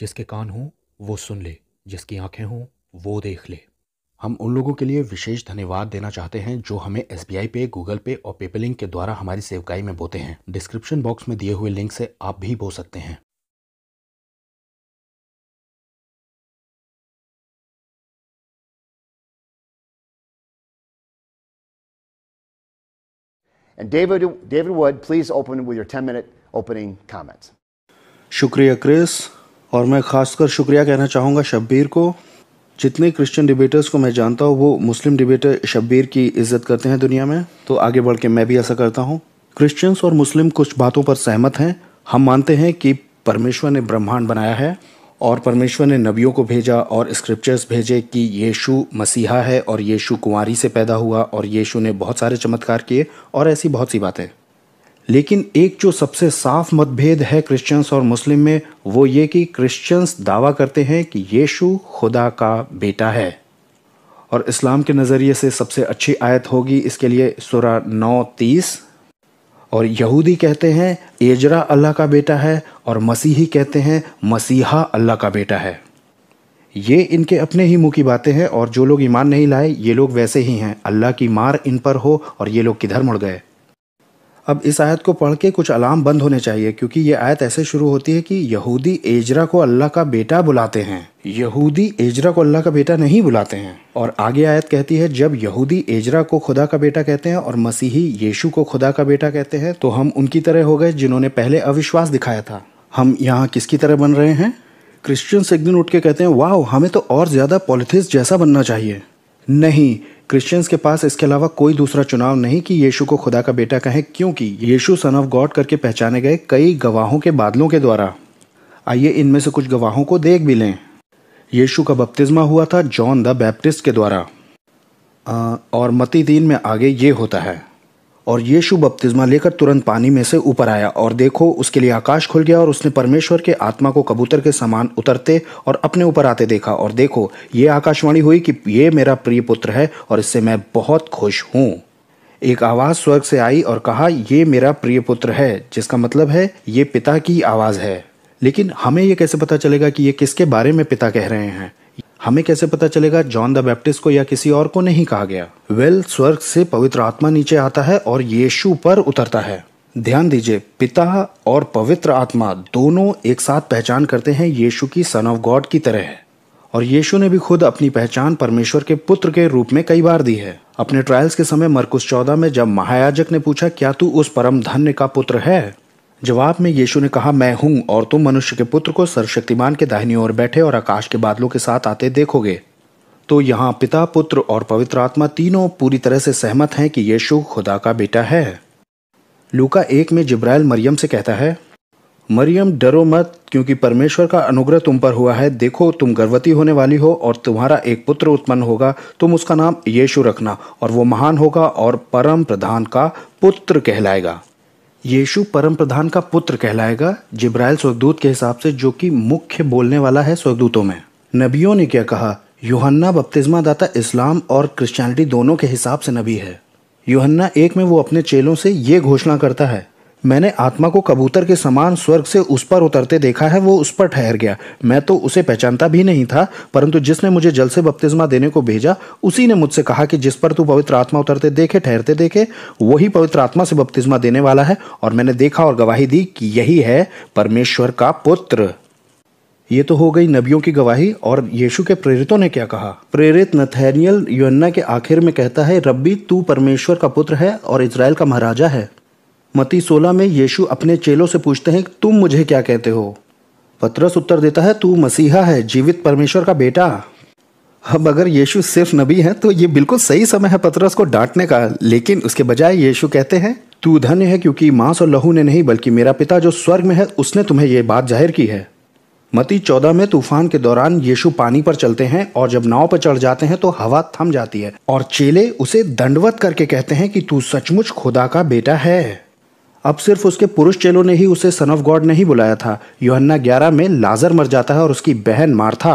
जिसके कान हों वो सुन ले जिसकी आंखें हों वो देख ले हम उन लोगों के लिए विशेष धन्यवाद देना चाहते हैं जो हमें एस पे गूगल पे और पेपलिंक के द्वारा हमारी सेवकाई में बोते हैं डिस्क्रिप्शन बॉक्स में दिए हुए लिंक से आप भी बो सकते हैं And David, David Wood, please open with your 10 minute opening comments. Shukriya, Chris. और मैं खासकर शुक्रिया कहना चाहूँगा शब्बीर को जितने क्रिश्चियन डिबेटर्स को मैं जानता हूँ वो मुस्लिम डिबेटर शब्बीर की इज्जत करते हैं दुनिया में तो आगे बढ़ के मैं भी ऐसा करता हूँ क्रिश्चियंस और मुस्लिम कुछ बातों पर सहमत हैं हम मानते हैं कि परमेश्वर ने ब्रह्मांड बनाया है और परमेश्वर ने नबियों को भेजा और स्क्रिप्चर्स भेजे कि यीशु मसीहा है और यीशु कुंवारी से पैदा हुआ और यीशु ने बहुत सारे चमत्कार किए और ऐसी बहुत सी बातें लेकिन एक जो सबसे साफ मतभेद है क्रिश्चियंस और मुस्लिम में वो ये कि क्रिश्चियंस दावा करते हैं कि यीशु खुदा का बेटा है और इस्लाम के नज़रिए से सबसे अच्छी आयत होगी इसके लिए सुरा नौ तीस और यहूदी कहते हैं एजरा अल्लाह का बेटा है और मसीही कहते हैं मसीहा अल्लाह का बेटा है ये इनके अपने ही मुंह की बातें हैं और जो लोग ईमान नहीं लाए ये लोग वैसे ही हैं अल्लाह की मार इन पर हो और ये लोग किधर मुड़ गए अब इस आयत को पढ़ के कुछ अलार्म बंद होने चाहिए क्योंकि ये आयत ऐसे शुरू होती है कि यहूदी एजरा को अल्लाह का बेटा बुलाते हैं यहूदी एजरा को अल्लाह का बेटा नहीं बुलाते हैं और आगे आयत कहती है जब यहूदी एजरा को खुदा का बेटा कहते हैं और मसीही यीशु को खुदा का बेटा कहते हैं तो हम उनकी तरह हो गए जिन्होंने पहले अविश्वास दिखाया था हम यहाँ किसकी तरह बन रहे हैं क्रिश्चियंस एक दिन उठ के कहते हैं वाह हमें तो और ज़्यादा पॉलिथिस जैसा बनना चाहिए नहीं क्रिश्चियंस के पास इसके अलावा कोई दूसरा चुनाव नहीं कि यीशु को खुदा का बेटा कहें क्योंकि यीशु सन ऑफ गॉड करके पहचाने गए कई गवाहों के बादलों के द्वारा आइए इनमें से कुछ गवाहों को देख भी लें यीशु का बपतिस्मा हुआ था जॉन द बैप्टिस्ट के द्वारा और मती दीन में आगे ये होता है और यीशु बपतिस्मा लेकर तुरंत पानी में से ऊपर आया और देखो उसके लिए आकाश खुल गया और उसने परमेश्वर के आत्मा को कबूतर के समान उतरते और अपने ऊपर आते देखा और देखो ये आकाशवाणी हुई कि ये मेरा प्रिय पुत्र है और इससे मैं बहुत खुश हूँ एक आवाज़ स्वर्ग से आई और कहा ये मेरा प्रिय पुत्र है जिसका मतलब है ये पिता की आवाज़ है लेकिन हमें ये कैसे पता चलेगा कि ये किसके बारे में पिता कह रहे हैं हमें कैसे पता चलेगा जॉन द बैप्टिस्ट को या किसी और को नहीं कहा गया वेल well, स्वर्ग से पवित्र आत्मा नीचे आता है और यीशु पर उतरता है ध्यान दीजिए पिता और पवित्र आत्मा दोनों एक साथ पहचान करते हैं यीशु की सन ऑफ गॉड की तरह है और यीशु ने भी खुद अपनी पहचान परमेश्वर के पुत्र के रूप में कई बार दी है अपने ट्रायल्स के समय मरकुस चौदह में जब महायाजक ने पूछा क्या तू उस परम धन्य का पुत्र है जवाब में यीशु ने कहा मैं हूं और तुम मनुष्य के पुत्र को सर्वशक्तिमान के दाहिनी ओर बैठे और आकाश के बादलों के साथ आते देखोगे तो यहाँ पिता पुत्र और पवित्र आत्मा तीनों पूरी तरह से सहमत हैं कि यीशु खुदा का बेटा है लूका एक में जिब्राइल मरियम से कहता है मरियम डरो मत क्योंकि परमेश्वर का अनुग्रह तुम पर हुआ है देखो तुम गर्भवती होने वाली हो और तुम्हारा एक पुत्र उत्पन्न होगा तुम उसका नाम यीशु रखना और वो महान होगा और परम प्रधान का पुत्र कहलाएगा यीशु परम प्रधान का पुत्र कहलाएगा जिब्राइल स्वर्गदूत के हिसाब से जो कि मुख्य बोलने वाला है स्वर्गदूतों में नबियों ने क्या कहा योहन्ना बपतिस्मा दाता इस्लाम और क्रिश्चियनिटी दोनों के हिसाब से नबी है योहन्ना एक में वो अपने चेलों से ये घोषणा करता है मैंने आत्मा को कबूतर के समान स्वर्ग से उस पर उतरते देखा है वो उस पर ठहर गया मैं तो उसे पहचानता भी नहीं था परंतु जिसने मुझे जल से बपतिस्मा देने को भेजा उसी ने मुझसे कहा कि जिस पर तू पवित्र आत्मा उतरते देखे ठहरते देखे वही पवित्र आत्मा से बपतिस्मा देने वाला है और मैंने देखा और गवाही दी कि यही है परमेश्वर का पुत्र ये तो हो गई नबियों की गवाही और यीशु के प्रेरितों ने क्या कहा प्रेरित नथैनियल योन्ना के आखिर में कहता है रब्बी तू परमेश्वर का पुत्र है और इसराइल का महाराजा है मती सोलह में यीशु अपने चेलों से पूछते हैं तुम मुझे क्या कहते हो पत्रस उत्तर देता है तू मसीहा है जीवित परमेश्वर का बेटा अब अगर यीशु सिर्फ नबी है तो ये बिल्कुल सही समय है पतरस को डांटने का लेकिन उसके बजाय यीशु कहते हैं तू धन्य है क्योंकि मांस और लहू ने नहीं बल्कि मेरा पिता जो स्वर्ग में है उसने तुम्हें ये बात जाहिर की है मती चौदह में तूफान के दौरान यीशु पानी पर चलते हैं और जब नाव पर चढ़ जाते हैं तो हवा थम जाती है और चेले उसे दंडवत करके कहते हैं कि तू सचमुच खुदा का बेटा है अब सिर्फ उसके पुरुष चेलों ने ही उसे सन ऑफ गॉड नहीं बुलाया था योहन्ना ग्यारह में लाजर मर जाता है और उसकी बहन मार्था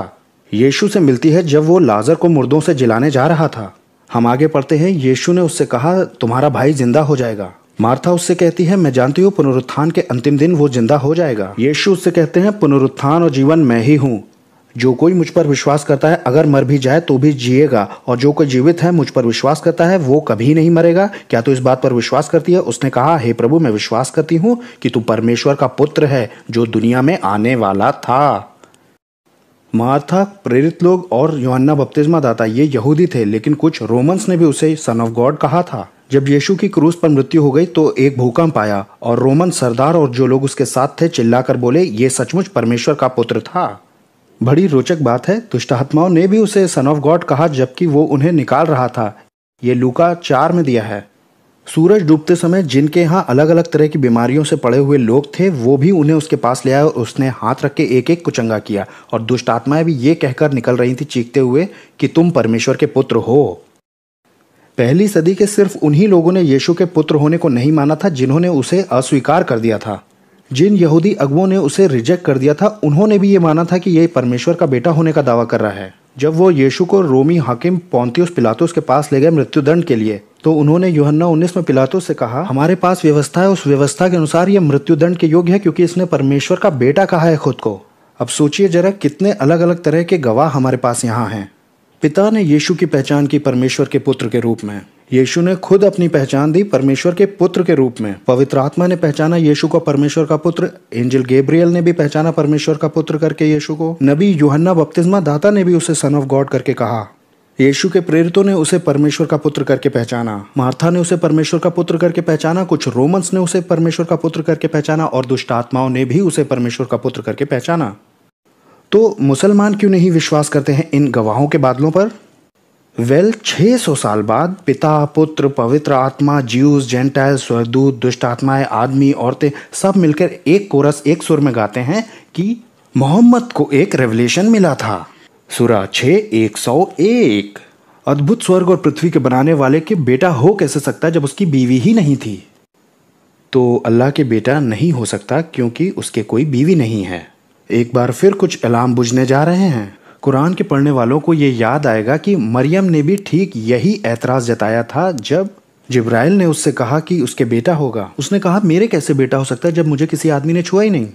यीशु से मिलती है जब वो लाजर को मुर्दों से जिलाने जा रहा था हम आगे पढ़ते हैं यीशु ने उससे कहा तुम्हारा भाई जिंदा हो जाएगा मार्था उससे कहती है मैं जानती हूँ पुनरुत्थान के अंतिम दिन वो जिंदा हो जाएगा यीशु उससे कहते हैं पुनरुत्थान और जीवन मैं ही हूँ जो कोई मुझ पर विश्वास करता है अगर मर भी जाए तो भी जिएगा और जो कोई जीवित है मुझ पर विश्वास करता है वो कभी नहीं मरेगा क्या तो इस बात पर विश्वास करती है उसने कहा हे प्रभु मैं विश्वास करती हूँ कि तू परमेश्वर का पुत्र है जो दुनिया में आने वाला था मार्था प्रेरित लोग और योहन्ना बपतिस्मा दाता ये यहूदी थे लेकिन कुछ रोमन्स ने भी उसे सन ऑफ गॉड कहा था जब यीशु की क्रूस पर मृत्यु हो गई तो एक भूकंप आया और रोमन सरदार और जो लोग उसके साथ थे चिल्लाकर बोले ये सचमुच परमेश्वर का पुत्र था बड़ी रोचक बात है दुष्टात्माओं ने भी उसे सन ऑफ गॉड कहा जबकि वो उन्हें निकाल रहा था ये लूका चार में दिया है सूरज डूबते समय जिनके यहाँ अलग अलग तरह की बीमारियों से पड़े हुए लोग थे वो भी उन्हें उसके पास ले आए और उसने हाथ रख के एक एक को चंगा किया और दुष्ट आत्माएं भी ये कहकर निकल रही थी चीखते हुए कि तुम परमेश्वर के पुत्र हो पहली सदी के सिर्फ उन्हीं लोगों ने यीशु के पुत्र होने को नहीं माना था जिन्होंने उसे अस्वीकार कर दिया था जिन यहूदी अगुओं ने उसे रिजेक्ट कर दिया था उन्होंने भी ये माना था कि यह परमेश्वर का बेटा होने का दावा कर रहा है जब वो यीशु को रोमी हाकिम पॉन्तियस पिलातोस के पास ले गए मृत्युदंड के लिए तो उन्होंने योहन्ना उन्नीस में पिलातोस से कहा हमारे पास व्यवस्था है उस व्यवस्था के अनुसार ये मृत्युदंड के योग्य है क्योंकि इसने परमेश्वर का बेटा कहा है खुद को अब सोचिए जरा कितने अलग अलग तरह के गवाह हमारे पास यहाँ हैं पिता ने यीशु की पहचान की परमेश्वर के पुत्र के रूप में यीशु ने खुद अपनी पहचान दी परमेश्वर के पुत्र के रूप में पवित्र आत्मा ने पहचाना यीशु को परमेश्वर का पुत्र एंजल गेब्रियल ने भी पहचाना परमेश्वर का पुत्र करके यीशु को नबी युहन्ना बपतिस्मा दाता ने भी उसे सन ऑफ गॉड करके कहा यीशु के प्रेरितों ने उसे परमेश्वर का पुत्र करके पहचाना मार्था ने उसे परमेश्वर का पुत्र करके पहचाना कुछ रोमन्स ने उसे परमेश्वर का पुत्र करके पहचाना और दुष्ट आत्माओं ने भी उसे परमेश्वर का पुत्र करके पहचाना तो मुसलमान क्यों नहीं विश्वास करते हैं इन गवाहों के बादलों पर वेल 600 साल बाद पिता पुत्र पवित्र आत्मा ज्यूस जेंटाइल स्वर्गदूत दुष्ट आत्माएं आदमी औरतें सब मिलकर एक कोरस एक सुर में गाते हैं कि मोहम्मद को एक रेवलेशन मिला था सुरा छ एक सौ एक अद्भुत स्वर्ग और पृथ्वी के बनाने वाले के बेटा हो कैसे सकता जब उसकी बीवी ही नहीं थी तो अल्लाह के बेटा नहीं हो सकता क्योंकि उसके कोई बीवी नहीं है एक बार फिर कुछ अलार्म बुझने जा रहे हैं कुरान के पढ़ने वालों को ये याद आएगा कि मरियम ने भी ठीक यही ऐतराज जताया था जब जिब्राइल ने उससे कहा कि उसके बेटा होगा उसने कहा मेरे कैसे बेटा हो सकता है जब मुझे किसी आदमी ने छुआ ही नहीं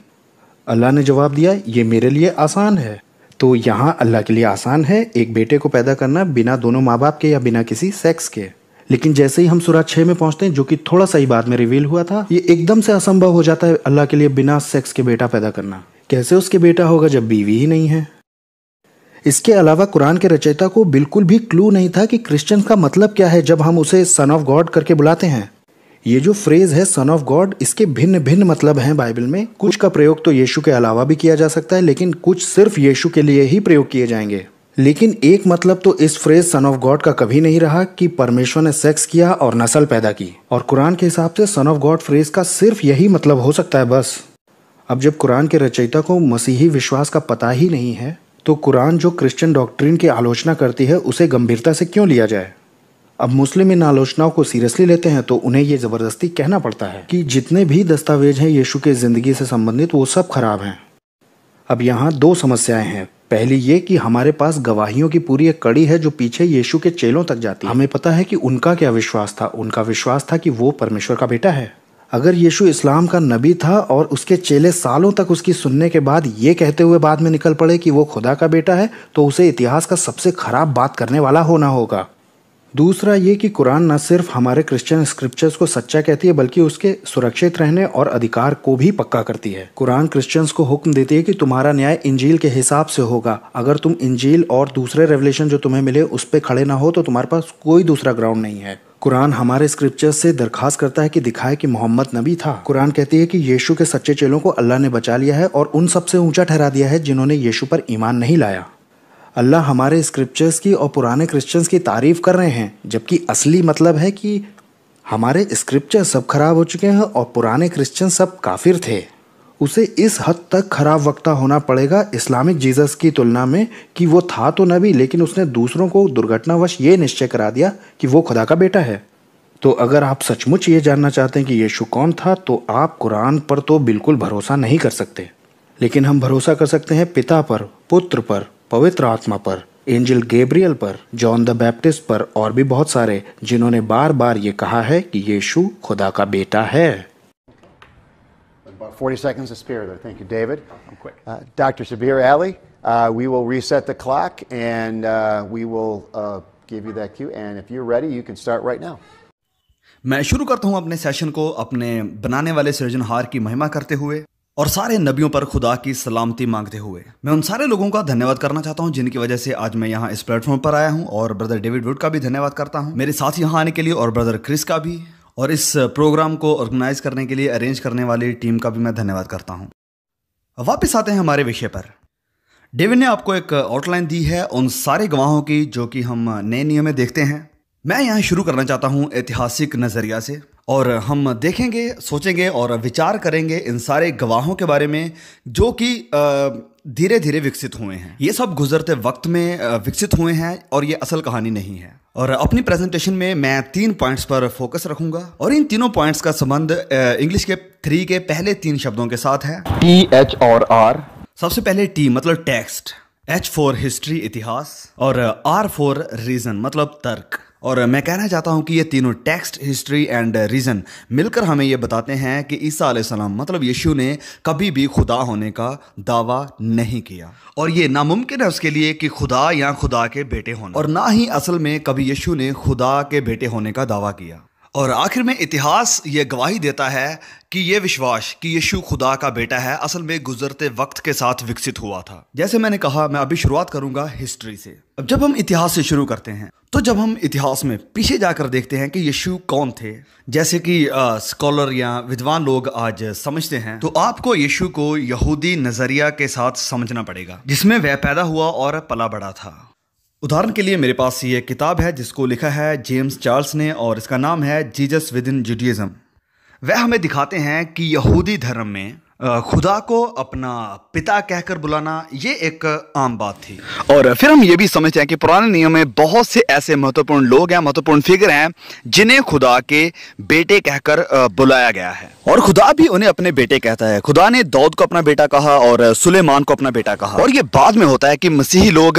अल्लाह ने जवाब दिया ये मेरे लिए आसान है तो यहाँ अल्लाह के लिए आसान है एक बेटे को पैदा करना बिना दोनों माँ बाप के या बिना किसी सेक्स के लेकिन जैसे ही हम सुरा छः में पहुँचते हैं जो कि थोड़ा सा ही बाद में रिवील हुआ था ये एकदम से असंभव हो जाता है अल्लाह के लिए बिना सेक्स के बेटा पैदा करना कैसे उसके बेटा होगा जब बीवी ही नहीं है इसके अलावा कुरान के रचयिता को बिल्कुल भी क्लू नहीं था कि क्रिश्चियन का मतलब क्या है जब हम उसे सन ऑफ गॉड करके बुलाते हैं ये जो फ्रेज है सन ऑफ गॉड इसके भिन्न भिन्न मतलब हैं बाइबल में कुछ का प्रयोग तो यीशु के अलावा भी किया जा सकता है लेकिन कुछ सिर्फ यीशु के लिए ही प्रयोग किए जाएंगे लेकिन एक मतलब तो इस फ्रेज सन ऑफ गॉड का कभी नहीं रहा कि परमेश्वर ने सेक्स किया और नस्ल पैदा की और कुरान के हिसाब से सन ऑफ गॉड फ्रेज का सिर्फ यही मतलब हो सकता है बस अब जब कुरान के रचयिता को मसीही विश्वास का पता ही नहीं है तो कुरान जो क्रिश्चियन डॉक्ट्रिन की आलोचना करती है उसे गंभीरता से क्यों लिया जाए अब मुस्लिम इन आलोचनाओं को सीरियसली लेते हैं तो उन्हें ये ज़बरदस्ती कहना पड़ता है कि जितने भी दस्तावेज हैं यीशु के ज़िंदगी से संबंधित वो सब खराब हैं अब यहाँ दो समस्याएं हैं पहली ये कि हमारे पास गवाहियों की पूरी एक कड़ी है जो पीछे यीशु के चेलों तक जाती है हमें पता है कि उनका क्या विश्वास था उनका विश्वास था कि वो परमेश्वर का बेटा है अगर यीशु इस्लाम का नबी था और उसके चेले सालों तक उसकी सुनने के बाद ये कहते हुए बाद में निकल पड़े कि वो खुदा का बेटा है तो उसे इतिहास का सबसे खराब बात करने वाला होना होगा दूसरा ये कि कुरान न सिर्फ हमारे क्रिश्चियन स्क्रिप्चर्स को सच्चा कहती है बल्कि उसके सुरक्षित रहने और अधिकार को भी पक्का करती है कुरान क्रिश्चियंस को हुक्म देती है कि तुम्हारा न्याय इंजील के हिसाब से होगा अगर तुम इंजील और दूसरे रेवलेशन जो तुम्हें मिले उस पर खड़े ना हो तो तुम्हारे पास कोई दूसरा ग्राउंड नहीं है कुरान हमारे स्क्रिप्चर से दरखास्त करता है कि दिखाए कि मोहम्मद नबी था कुरान कहती है कि यीशु के सच्चे चेलों को अल्लाह ने बचा लिया है और उन सबसे ऊंचा ठहरा दिया है जिन्होंने यीशु पर ईमान नहीं लाया अल्लाह हमारे स्क्रिप्चर्स की और पुराने क्रिश्चियंस की तारीफ कर रहे हैं जबकि असली मतलब है कि हमारे स्क्रिप्चर सब खराब हो चुके हैं और पुराने क्रिश्चियन सब काफिर थे उसे इस हद तक खराब वक्ता होना पड़ेगा इस्लामिक जीसस की तुलना में कि वो था तो नबी लेकिन उसने दूसरों को दुर्घटनावश ये निश्चय करा दिया कि वो खुदा का बेटा है तो अगर आप सचमुच ये जानना चाहते हैं कि यीशु कौन था तो आप कुरान पर तो बिल्कुल भरोसा नहीं कर सकते लेकिन हम भरोसा कर सकते हैं पिता पर पुत्र पर पवित्र आत्मा पर एंजल गेब्रियल पर जॉन द बैप्टिस्ट पर और भी बहुत सारे जिन्होंने बार बार ये कहा है कि यीशु खुदा का बेटा है 40 seconds to spare there. Thank you, David. I'm quick. Uh, Dr. Sabir Ali, uh, we will reset the clock and uh, we will uh, give you that cue. And if you're ready, you can start right now. मैं शुरू करता हूं अपने session को अपने बनाने वाले सृजनहार की महिमा करते हुए और सारे नबियों पर खुदा की सलामती मांगते हुए मैं उन सारे लोगों का धन्यवाद करना चाहता हूं जिनकी वजह से आज मैं यहां इस प्लेटफॉर्म पर आया हूं और ब्रदर डेविड वुड का भी धन्यवाद करता हूं मेरे साथ यहां आने के लिए और ब्रदर क्रिस का भी और इस प्रोग्राम को ऑर्गेनाइज करने के लिए अरेंज करने वाली टीम का भी मैं धन्यवाद करता हूँ वापस आते हैं हमारे विषय पर डेविन ने आपको एक आउटलाइन दी है उन सारे गवाहों की जो कि हम नए नियम में देखते हैं मैं यहाँ शुरू करना चाहता हूँ ऐतिहासिक नज़रिया से और हम देखेंगे सोचेंगे और विचार करेंगे इन सारे गवाहों के बारे में जो कि धीरे धीरे विकसित हुए हैं ये सब गुजरते वक्त में विकसित हुए हैं और ये असल कहानी नहीं है और अपनी प्रेजेंटेशन में मैं तीन पॉइंट्स पर फोकस रखूंगा और इन तीनों पॉइंट्स का संबंध इंग्लिश के थ्री के पहले तीन शब्दों के साथ है टी एच और आर सबसे पहले टी मतलब टेक्स्ट एच फॉर हिस्ट्री इतिहास और आर फॉर रीजन मतलब तर्क और मैं कहना चाहता हूँ कि ये तीनों टेक्स्ट हिस्ट्री एंड रीज़न मिलकर हमें ये बताते हैं कि ईसा सलाम मतलब यीशु ने कभी भी खुदा होने का दावा नहीं किया और ये नामुमकिन है उसके लिए कि खुदा या खुदा के बेटे होने और ना ही असल में कभी यीशु ने खुदा के बेटे होने का दावा किया और आखिर में इतिहास ये गवाही देता है कि ये विश्वास कि यीशु खुदा का बेटा है असल में गुजरते वक्त के साथ विकसित हुआ था जैसे मैंने कहा मैं अभी शुरुआत करूंगा हिस्ट्री से अब जब हम इतिहास से शुरू करते हैं तो जब हम इतिहास में पीछे जाकर देखते हैं कि यीशु कौन थे जैसे कि स्कॉलर या विद्वान लोग आज समझते हैं तो आपको यीशु को यहूदी नजरिया के साथ समझना पड़ेगा जिसमें वह पैदा हुआ और पला बड़ा था उदाहरण के लिए मेरे पास ये किताब है जिसको लिखा है जेम्स चार्ल्स ने और इसका नाम है जीजस विद इन जुडिज़म वह हमें दिखाते हैं कि यहूदी धर्म में खुदा को अपना पिता कहकर बुलाना ये एक आम बात थी और फिर हम ये भी समझते हैं कि पुराने नियम में बहुत से ऐसे महत्वपूर्ण लोग हैं महत्वपूर्ण फिगर हैं जिन्हें खुदा के बेटे कहकर बुलाया गया है और खुदा भी उन्हें अपने बेटे कहता है खुदा ने दाऊद को अपना बेटा कहा और सुलेमान को अपना बेटा कहा और ये बाद में होता है कि मसीही लोग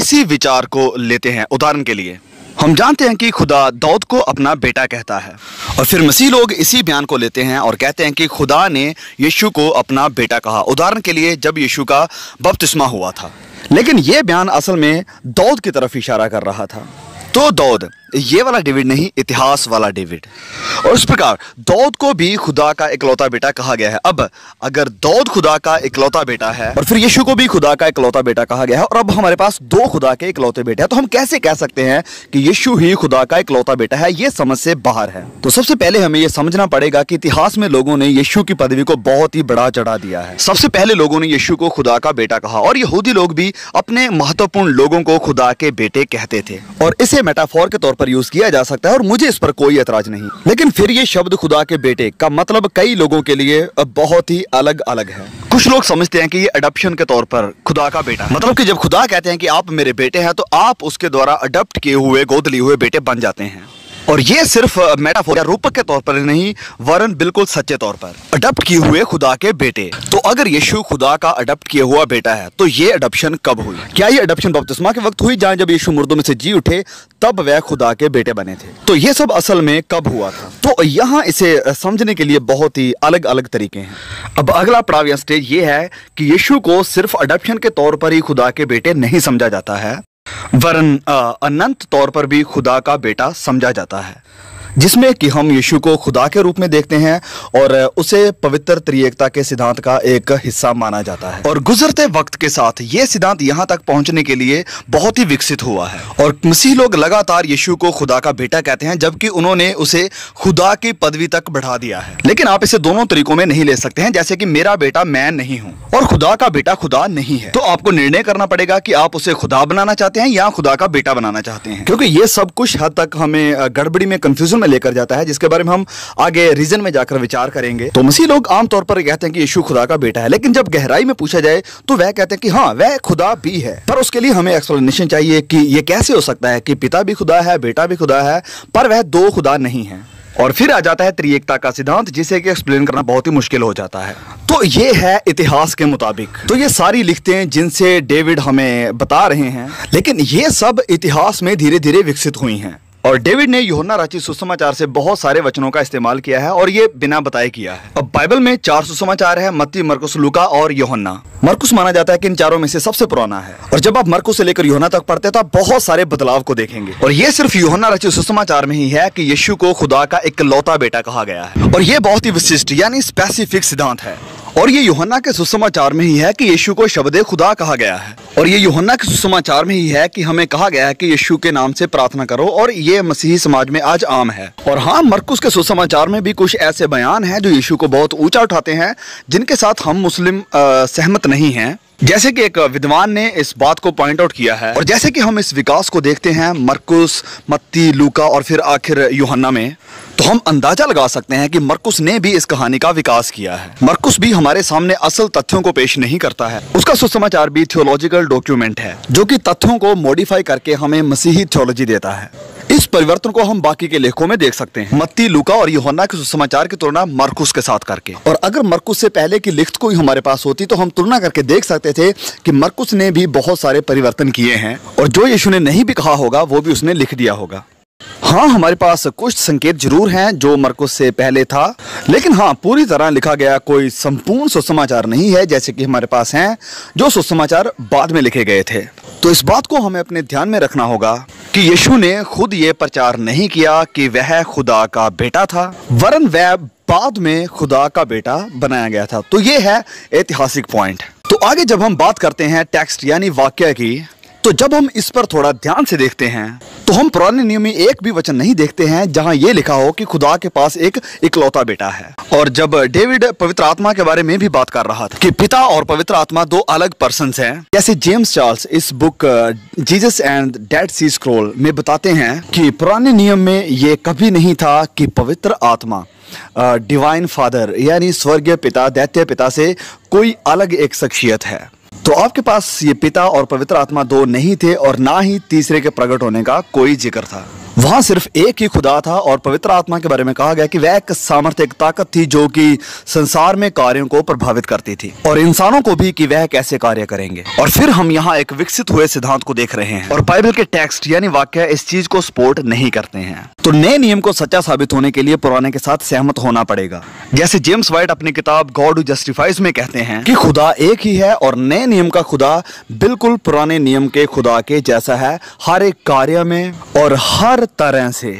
इसी विचार को लेते हैं उदाहरण के लिए हम जानते हैं कि खुदा दाऊद को अपना बेटा कहता है और फिर मसीह लोग इसी बयान को लेते हैं और कहते हैं कि खुदा ने यीशु को अपना बेटा कहा उदाहरण के लिए जब यीशु का बपतिस्मा हुआ था लेकिन यह बयान असल में दाऊद की तरफ इशारा कर रहा था तो दाऊद ये वाला डेविड नहीं इतिहास वाला डेविड और इस प्रकार दौद को भी खुदा का इकलौता बेटा कहा गया है अब अगर दौद खुदा का इकलौता बेटा है और फिर यीशु को भी खुदा का इकलौता बेटा कहा गया है और अब हमारे पास दो खुदा के इकलौते बेटे हैं तो हम कैसे कह सकते हैं कि यीशु ही खुदा का इकलौता बेटा है ये समझ से बाहर है तो सबसे पहले हमें यह समझना पड़ेगा कि इतिहास में लोगों ने यीशु की पदवी को बहुत ही बड़ा चढ़ा दिया है सबसे पहले लोगों ने यीशु को खुदा का बेटा कहा और यहूदी लोग भी अपने महत्वपूर्ण लोगों को खुदा के बेटे कहते थे और इसे मेटाफोर के तौर पर पर यूज किया जा सकता है और मुझे इस पर कोई एतराज नहीं लेकिन फिर ये शब्द खुदा के बेटे का मतलब कई लोगों के लिए बहुत ही अलग अलग है कुछ लोग समझते हैं कि ये अडप्शन के तौर पर खुदा का बेटा मतलब कि जब खुदा कहते हैं कि आप मेरे बेटे हैं तो आप उसके द्वारा अडप्ट किए हुए गोद लिए हुए बेटे बन जाते हैं और ये सिर्फ मेटाफोर या रूपक के तौर पर नहीं वरन बिल्कुल सच्चे तौर पर अडप्ट किए हुए खुदा के बेटे तो अगर यीशु खुदा का अडप्ट किया हुआ बेटा है तो ये अडप्शन कब हुई क्या ये अडप्शन बपतिस्मा के वक्त हुई जहाँ जब यीशु मुर्दों में से जी उठे तब वह खुदा के बेटे बने थे तो ये सब असल में कब हुआ था तो यहाँ इसे समझने के लिए बहुत ही अलग अलग तरीके हैं अब अगला पड़ाव या स्टेज ये है कि यीशु को सिर्फ अडप्शन के तौर पर ही खुदा के बेटे नहीं समझा जाता है वरन अनंत तौर पर भी खुदा का बेटा समझा जाता है जिसमें कि हम यीशु को खुदा के रूप में देखते हैं और उसे पवित्र त्रिएकता के सिद्धांत का एक हिस्सा माना जाता है और गुजरते वक्त के साथ ये सिद्धांत यहाँ तक पहुँचने के लिए बहुत ही विकसित हुआ है और मसीह लोग लगातार यीशु को खुदा का बेटा कहते हैं जबकि उन्होंने उसे खुदा की पदवी तक बढ़ा दिया है लेकिन आप इसे दोनों तरीकों में नहीं ले सकते हैं जैसे कि मेरा बेटा मैं नहीं हूँ और खुदा का बेटा खुदा नहीं है तो आपको निर्णय करना पड़ेगा कि आप उसे खुदा बनाना चाहते हैं या खुदा का बेटा बनाना चाहते हैं क्योंकि ये सब कुछ हद तक हमें गड़बड़ी में कंफ्यूजन में लेकर जाता है जिसके बारे में हम आगे रीजन में जाकर विचार करेंगे तो मसीह लोग आमतौर पर कहते हैं कि यीशु खुदा का बेटा है लेकिन जब गहराई में पूछा जाए तो वह कहते हैं कि हाँ वह खुदा भी है पर उसके लिए हमें एक्सप्लेनेशन चाहिए कि यह कैसे हो सकता है कि पिता भी खुदा है बेटा भी खुदा है पर वह दो खुदा नहीं है और फिर आ जाता है त्रिएकता का सिद्धांत जिसे कि एक्सप्लेन करना बहुत ही मुश्किल हो जाता है तो ये है इतिहास के मुताबिक तो ये सारी लिखते हैं जिनसे डेविड हमें बता रहे हैं लेकिन ये सब इतिहास में धीरे धीरे विकसित हुई हैं और डेविड ने योना रांची सुसमाचार से बहुत सारे वचनों का इस्तेमाल किया है और ये बिना बताए किया है अब बाइबल में चार सुसमाचार है मत्ती मरकुस लुका और योहन्ना मरकुस माना जाता है कि इन चारों में से सबसे पुराना है और जब आप मरकुस से लेकर योहना तक पढ़ते हैं तो बहुत सारे बदलाव को देखेंगे और ये सिर्फ योहना रचित सुसमाचार में ही है कि यशु को खुदा का एक बेटा कहा गया है और ये बहुत ही विशिष्ट यानी स्पेसिफिक सिद्धांत है और ये योहन्ना के सुसमाचार में ही है कि यीशु को शब्द खुदा कहा गया है और ये योहन्ना के सुसमाचार में ही है कि हमें कहा गया है कि यीशु के नाम से प्रार्थना करो और ये मसीही समाज में आज आम है और हाँ मरकुस के सुसमाचार में भी कुछ ऐसे बयान हैं जो यीशु को बहुत ऊंचा उठाते हैं जिनके साथ हम मुस्लिम सहमत नहीं हैं जैसे कि एक विद्वान ने इस बात को पॉइंट आउट किया है और जैसे कि हम इस विकास को देखते हैं मरकुस मत्ती लूका और फिर आखिर योहन्ना में हम अंदाजा लगा सकते हैं कि मरकुस ने भी इस कहानी का विकास किया है मरकुस भी हमारे सामने असल तथ्यों को पेश नहीं करता है उसका सुसमाचार भी थियोलॉजिकल डॉक्यूमेंट है जो कि तथ्यों को मॉडिफाई करके हमें मसीही थियोलॉजी देता है इस परिवर्तन को हम बाकी के लेखों में देख सकते हैं मत्ती लुका और योहना के सुसमाचार की तुलना मरकुस के साथ करके और अगर मरकुस से पहले की लिखित कोई हमारे पास होती तो हम तुलना करके देख सकते थे कि मरकुस ने भी बहुत सारे परिवर्तन किए हैं और जो यीशु ने नहीं भी कहा होगा वो भी उसने लिख दिया होगा हाँ हमारे पास कुछ संकेत जरूर हैं जो मरकुस से पहले था लेकिन हाँ पूरी तरह लिखा गया कोई संपूर्ण सुसमाचार नहीं है जैसे कि हमारे पास हैं जो सुसमाचार बाद में लिखे गए थे तो इस बात को हमें अपने ध्यान में रखना होगा कि यीशु ने खुद ये प्रचार नहीं किया कि वह खुदा का बेटा था वरन वह बाद में खुदा का बेटा बनाया गया था तो ये है ऐतिहासिक पॉइंट तो आगे जब हम बात करते हैं टेक्स्ट यानी वाक्य की तो जब हम इस पर थोड़ा ध्यान से देखते हैं तो हम पुराने नियम में एक भी वचन नहीं देखते हैं जहां ये लिखा हो कि खुदा के पास एक इकलौता बेटा है और जब डेविड पवित्र आत्मा के बारे में भी बात कर रहा था कि पिता और पवित्र आत्मा दो अलग पर्सन हैं जैसे जेम्स चार्ल्स इस book Jesus and Dead Sea scroll में बताते हैं कि पुराने नियम में ये कभी नहीं था कि पवित्र आत्मा डिवाइन फादर यानी स्वर्गीय पिता दैत्य पिता से कोई अलग एक शख्सियत है तो आपके पास ये पिता और पवित्र आत्मा दो नहीं थे और ना ही तीसरे के प्रकट होने का कोई जिक्र था वहां सिर्फ एक ही खुदा था और पवित्र आत्मा के बारे में कहा गया कि वह एक सामर्थ्य एक ताकत थी जो कि संसार में कार्यों को प्रभावित करती थी और इंसानों को भी कि वह कैसे कार्य करेंगे और फिर हम यहाँ एक विकसित हुए सिद्धांत को देख रहे हैं और बाइबल के टेक्स्ट यानी वाक्य इस चीज को सपोर्ट नहीं करते हैं तो नए नियम को सच्चा साबित होने के लिए पुराने के साथ सहमत होना पड़ेगा जैसे जेम्स वाइट अपनी किताब गॉड जस्टिफाइज में कहते हैं कि खुदा एक ही है और नए नियम का खुदा बिल्कुल पुराने नियम के खुदा के जैसा है हर एक कार्य में और हर तरह से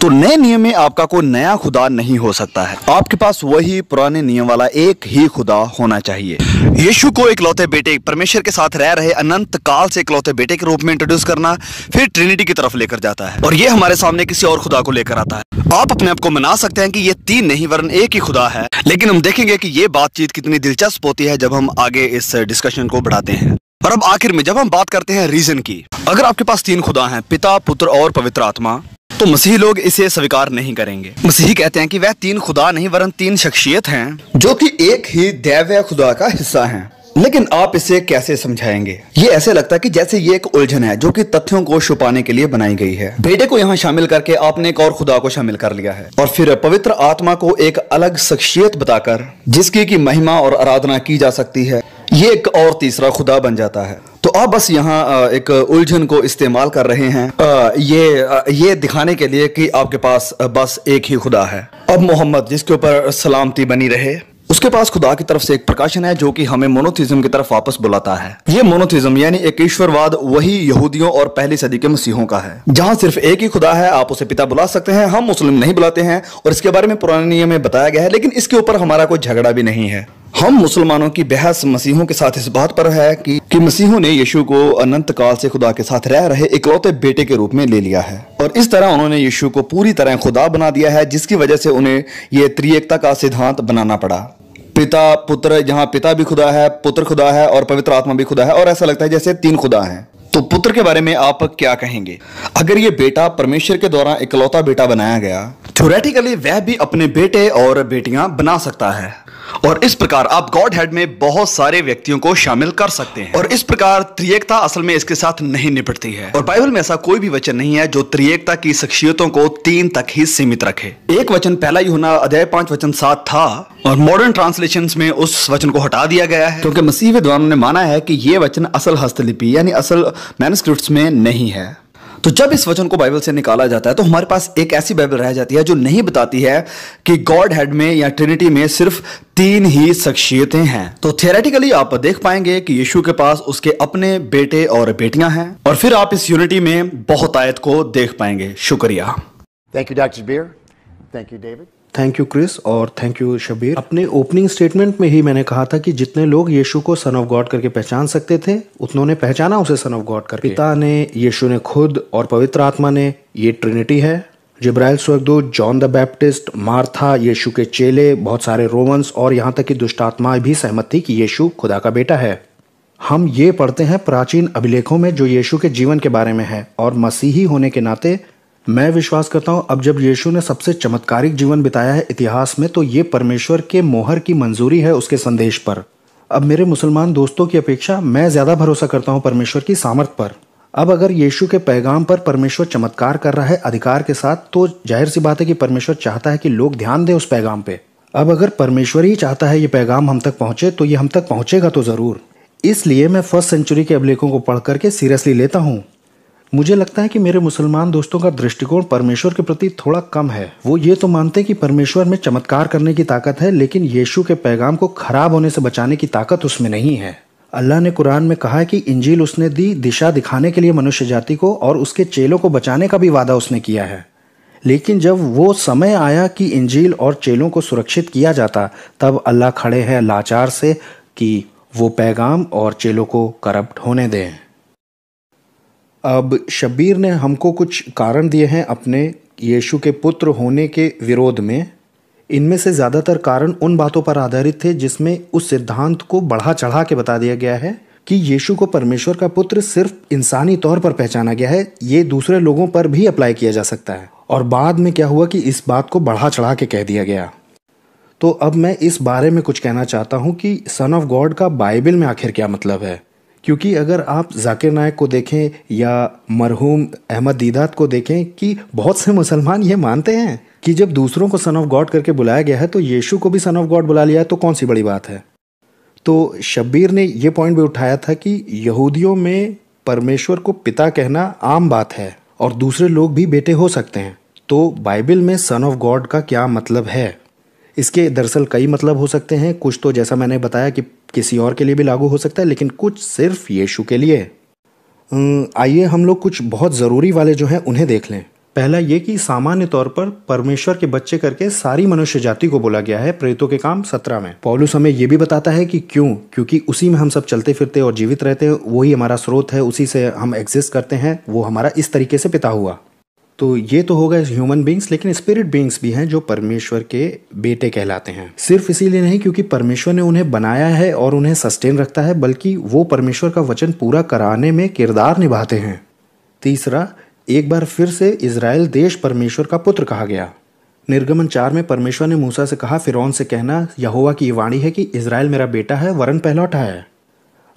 तो नए नियम में आपका कोई नया खुदा नहीं हो सकता है आपके पास वही पुराने नियम वाला एक ही खुदा होना चाहिए यीशु को इकलौते बेटे परमेश्वर के साथ रह रहे अनंत काल से इकलौते बेटे के रूप में इंट्रोड्यूस करना फिर ट्रिनिटी की तरफ लेकर जाता है और ये हमारे सामने किसी और खुदा को लेकर आता है आप अपने आप को मना सकते हैं कि ये तीन नहीं वरन एक ही खुदा है लेकिन हम देखेंगे कि ये बातचीत कितनी दिलचस्प होती है जब हम आगे इस डिस्कशन को बढ़ाते हैं पर अब आखिर में जब हम बात करते हैं रीजन की अगर आपके पास तीन खुदा हैं पिता पुत्र और पवित्र आत्मा तो मसीही लोग इसे स्वीकार नहीं करेंगे मसीही कहते हैं कि वह तीन खुदा नहीं वरन तीन शख्सियत हैं जो कि एक ही दैव्य खुदा का हिस्सा हैं लेकिन आप इसे कैसे समझाएंगे ये ऐसे लगता है कि जैसे ये एक उलझन है जो कि तथ्यों को छुपाने के लिए बनाई गई है बेटे को यहाँ शामिल करके आपने एक और खुदा को शामिल कर लिया है और फिर पवित्र आत्मा को एक अलग शख्सियत बताकर जिसकी की महिमा और आराधना की जा सकती है ये एक और तीसरा खुदा बन जाता है तो आप बस यहाँ एक उलझन को इस्तेमाल कर रहे हैं ये ये दिखाने के लिए कि आपके पास बस एक ही खुदा है अब मोहम्मद जिसके ऊपर सलामती बनी रहे उसके पास खुदा की तरफ से एक प्रकाशन है जो कि हमें मोनोथिज्म की तरफ वापस बुलाता है ये मोनोथिज्म यानी एक ईश्वरवाद वही यहूदियों और पहली सदी के मसीहों का है जहाँ सिर्फ एक ही खुदा है आप उसे पिता बुला सकते हैं हम मुस्लिम नहीं बुलाते हैं और इसके बारे में पुराने नियम में बताया गया है लेकिन इसके ऊपर हमारा कोई झगड़ा भी नहीं है हम मुसलमानों की बहस मसीहों के साथ इस बात पर है कि, कि मसीहों ने यीशु को अनंत काल से खुदा के साथ रह रहे इकलौते बेटे के रूप में ले लिया है और इस तरह उन्होंने यीशु को पूरी तरह खुदा बना दिया है जिसकी वजह से उन्हें यह त्रिएकता का सिद्धांत बनाना पड़ा पिता पुत्र जहां पिता भी खुदा है पुत्र खुदा है और पवित्र आत्मा भी खुदा है और ऐसा लगता है जैसे तीन खुदा हैं तो पुत्र के बारे में आप क्या कहेंगे अगर ये बेटा परमेश्वर के द्वारा इकलौता बेटा बनाया गया थ्योरेटिकली वह भी अपने बेटे और बेटियां बना सकता है और इस प्रकार आप गॉड हेड में बहुत सारे व्यक्तियों को शामिल कर सकते हैं और इस प्रकार त्रिएकता असल में इसके साथ नहीं निपटती है और बाइबल में ऐसा कोई भी वचन नहीं है जो त्रिएकता की शख्सियतों को तीन तक ही सीमित रखे एक वचन पहला ही होना अध्याय पांच वचन सात था और मॉडर्न ट्रांसलेशन में उस वचन को हटा दिया गया है क्योंकि मसीह विद्वानों ने माना है कि ये वचन असल हस्तलिपि यानी असल मैनस्क्रिप्ट में नहीं है तो जब इस वचन को बाइबल से निकाला जाता है तो हमारे पास एक ऐसी बाइबल रह जाती है जो नहीं बताती है कि गॉड हेड में या ट्रिनिटी में सिर्फ तीन ही शख्सियतें हैं तो थियरेटिकली आप देख पाएंगे कि यीशु के पास उसके अपने बेटे और बेटियां हैं और फिर आप इस यूनिटी में बहुत आयत को देख पाएंगे शुक्रिया थैंक यू डॉक्टर बियर thank you David thank you Chris और थैंक यू शबीर अपने ओपनिंग स्टेटमेंट में ही मैंने कहा था कि जितने लोग यीशु को सन ऑफ गॉड करके पहचान सकते थे उतनों ने पहचाना उसे सन ऑफ गॉड करके पिता ने यीशु ने खुद और पवित्र आत्मा ने ये ट्रिनिटी है जिब्राइल स्वर्गदूत जॉन द बैप्टिस्ट मार्था यीशु के चेले बहुत सारे रोमन्स और यहाँ तक कि दुष्टात्माएं भी सहमत थी कि यीशु खुदा का बेटा है हम ये पढ़ते हैं प्राचीन अभिलेखों में जो यीशु के जीवन के बारे में है और मसीही होने के नाते मैं विश्वास करता हूं अब जब यीशु ने सबसे चमत्कारिक जीवन बिताया है इतिहास में तो ये परमेश्वर के मोहर की मंजूरी है उसके संदेश पर अब मेरे मुसलमान दोस्तों की अपेक्षा मैं ज़्यादा भरोसा करता हूँ परमेश्वर की सामर्थ पर अब अगर यीशु के पैगाम पर परमेश्वर चमत्कार कर रहा है अधिकार के साथ तो जाहिर सी बात है कि परमेश्वर चाहता है कि लोग ध्यान दें उस पैगाम पे अब अगर परमेश्वर ही चाहता है ये पैगाम हम तक पहुँचे तो ये हम तक पहुँचेगा तो ज़रूर इसलिए मैं फर्स्ट सेंचुरी के अभिलेखों को पढ़ करके सीरियसली लेता हूँ मुझे लगता है कि मेरे मुसलमान दोस्तों का दृष्टिकोण परमेश्वर के प्रति थोड़ा कम है वो ये तो मानते हैं कि परमेश्वर में चमत्कार करने की ताकत है लेकिन यीशु के पैगाम को खराब होने से बचाने की ताकत उसमें नहीं है अल्लाह ने कुरान में कहा है कि इंजील उसने दी दिशा दिखाने के लिए मनुष्य जाति को और उसके चेलों को बचाने का भी वादा उसने किया है लेकिन जब वो समय आया कि इंजील और चेलों को सुरक्षित किया जाता तब अल्लाह खड़े है लाचार से कि वो पैगाम और चेलों को करप्ट होने दें अब शब्बीर ने हमको कुछ कारण दिए हैं अपने यीशु के पुत्र होने के विरोध में इनमें से ज़्यादातर कारण उन बातों पर आधारित थे जिसमें उस सिद्धांत को बढ़ा चढ़ा के बता दिया गया है कि यीशु को परमेश्वर का पुत्र सिर्फ इंसानी तौर पर पहचाना गया है ये दूसरे लोगों पर भी अप्लाई किया जा सकता है और बाद में क्या हुआ कि इस बात को बढ़ा चढ़ा के कह दिया गया तो अब मैं इस बारे में कुछ कहना चाहता हूँ कि सन ऑफ गॉड का बाइबल में आखिर क्या मतलब है क्योंकि अगर आप जाकिर नायक को देखें या मरहूम अहमद दीदात को देखें कि बहुत से मुसलमान ये मानते हैं कि जब दूसरों को सन ऑफ गॉड करके बुलाया गया है तो यीशु को भी सन ऑफ गॉड बुला लिया है तो कौन सी बड़ी बात है तो शब्बीर ने यह पॉइंट भी उठाया था कि यहूदियों में परमेश्वर को पिता कहना आम बात है और दूसरे लोग भी बेटे हो सकते हैं तो बाइबल में सन ऑफ गॉड का क्या मतलब है इसके दरअसल कई मतलब हो सकते हैं कुछ तो जैसा मैंने बताया कि किसी और के लिए भी लागू हो सकता है लेकिन कुछ सिर्फ यीशु के लिए आइए हम लोग कुछ बहुत ज़रूरी वाले जो हैं उन्हें देख लें पहला ये कि सामान्य तौर पर परमेश्वर के बच्चे करके सारी मनुष्य जाति को बोला गया है प्रेतों के काम सत्रह में पॉलुस हमें ये भी बताता है कि क्यों क्योंकि उसी में हम सब चलते फिरते और जीवित रहते हैं वही हमारा स्रोत है उसी से हम एग्जिस्ट करते हैं वो हमारा इस तरीके से पिता हुआ तो ये तो होगा ह्यूमन बींग्स लेकिन स्पिरिट बींग्स भी हैं जो परमेश्वर के बेटे कहलाते हैं सिर्फ इसीलिए नहीं क्योंकि परमेश्वर ने उन्हें बनाया है और उन्हें सस्टेन रखता है बल्कि वो परमेश्वर का वचन पूरा कराने में किरदार निभाते हैं तीसरा एक बार फिर से इसराइल देश परमेश्वर का पुत्र कहा गया निर्गमन चार में परमेश्वर ने मूसा से कहा फिरौन से कहना यहोवा की वाणी है कि इसराइल मेरा बेटा है वरन पहलौटा है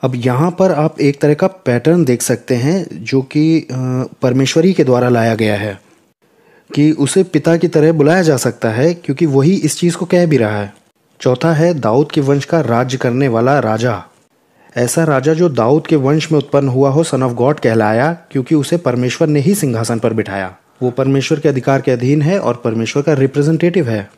अब यहाँ पर आप एक तरह का पैटर्न देख सकते हैं जो कि परमेश्वरी के द्वारा लाया गया है कि उसे पिता की तरह बुलाया जा सकता है क्योंकि वही इस चीज़ को कह भी रहा है चौथा है दाऊद के वंश का राज्य करने वाला राजा ऐसा राजा जो दाऊद के वंश में उत्पन्न हुआ हो सन ऑफ गॉड कहलाया क्योंकि उसे परमेश्वर ने ही सिंहासन पर बिठाया वो परमेश्वर के अधिकार के अधीन है और परमेश्वर का रिप्रेजेंटेटिव है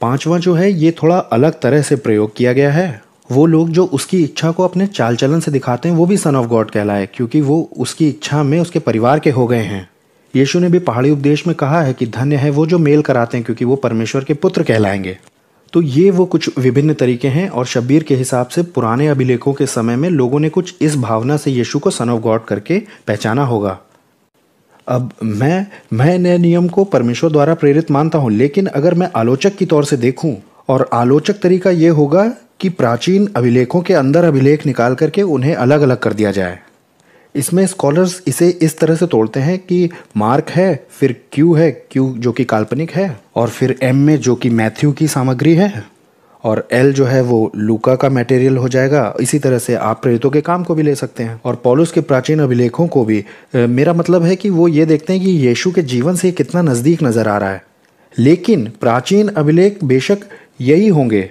पांचवा जो है ये थोड़ा अलग तरह से प्रयोग किया गया है वो लोग जो उसकी इच्छा को अपने चाल चलन से दिखाते हैं वो भी सन ऑफ गॉड कहलाए क्योंकि वो उसकी इच्छा में उसके परिवार के हो गए हैं यीशु ने भी पहाड़ी उपदेश में कहा है कि धन्य है वो जो मेल कराते हैं क्योंकि वो परमेश्वर के पुत्र कहलाएंगे तो ये वो कुछ विभिन्न तरीके हैं और शब्बीर के हिसाब से पुराने अभिलेखों के समय में लोगों ने कुछ इस भावना से यीशु को सन ऑफ गॉड करके पहचाना होगा अब मैं मैं नए नियम को परमेश्वर द्वारा प्रेरित मानता हूँ लेकिन अगर मैं आलोचक की तौर से देखूँ और आलोचक तरीका ये होगा कि प्राचीन अभिलेखों के अंदर अभिलेख निकाल करके उन्हें अलग अलग कर दिया जाए इसमें स्कॉलर्स इसे इस तरह से तोड़ते हैं कि मार्क है फिर क्यू है क्यू जो कि काल्पनिक है और फिर एम में जो कि मैथ्यू की सामग्री है और एल जो है वो लूका का मटेरियल हो जाएगा इसी तरह से आप प्रेरितों के काम को भी ले सकते हैं और पॉलुस के प्राचीन अभिलेखों को भी ए, मेरा मतलब है कि वो ये देखते हैं कि यीशु के जीवन से कितना नज़दीक नज़र आ रहा है लेकिन प्राचीन अभिलेख बेशक यही होंगे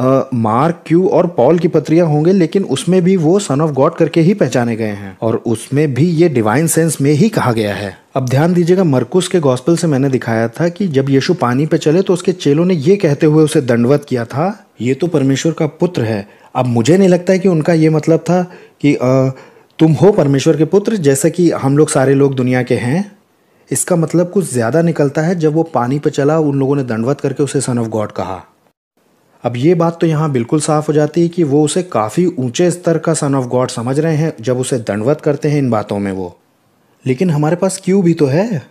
मार्क क्यू और पॉल की पत्रियां होंगे लेकिन उसमें भी वो सन ऑफ गॉड करके ही पहचाने गए हैं और उसमें भी ये डिवाइन सेंस में ही कहा गया है अब ध्यान दीजिएगा मरकुस के गॉस्पल से मैंने दिखाया था कि जब यीशु पानी पे चले तो उसके चेलों ने ये कहते हुए उसे दंडवत किया था ये तो परमेश्वर का पुत्र है अब मुझे नहीं लगता है कि उनका ये मतलब था कि आ, तुम हो परमेश्वर के पुत्र जैसा कि हम लोग सारे लोग दुनिया के हैं इसका मतलब कुछ ज़्यादा निकलता है जब वो पानी पे चला उन लोगों ने दंडवत करके उसे सन ऑफ गॉड कहा अब ये बात तो यहाँ बिल्कुल साफ हो जाती है कि वो उसे काफ़ी ऊंचे स्तर का सन ऑफ गॉड समझ रहे हैं जब उसे दंडवत करते हैं इन बातों में वो लेकिन हमारे पास क्यों भी तो है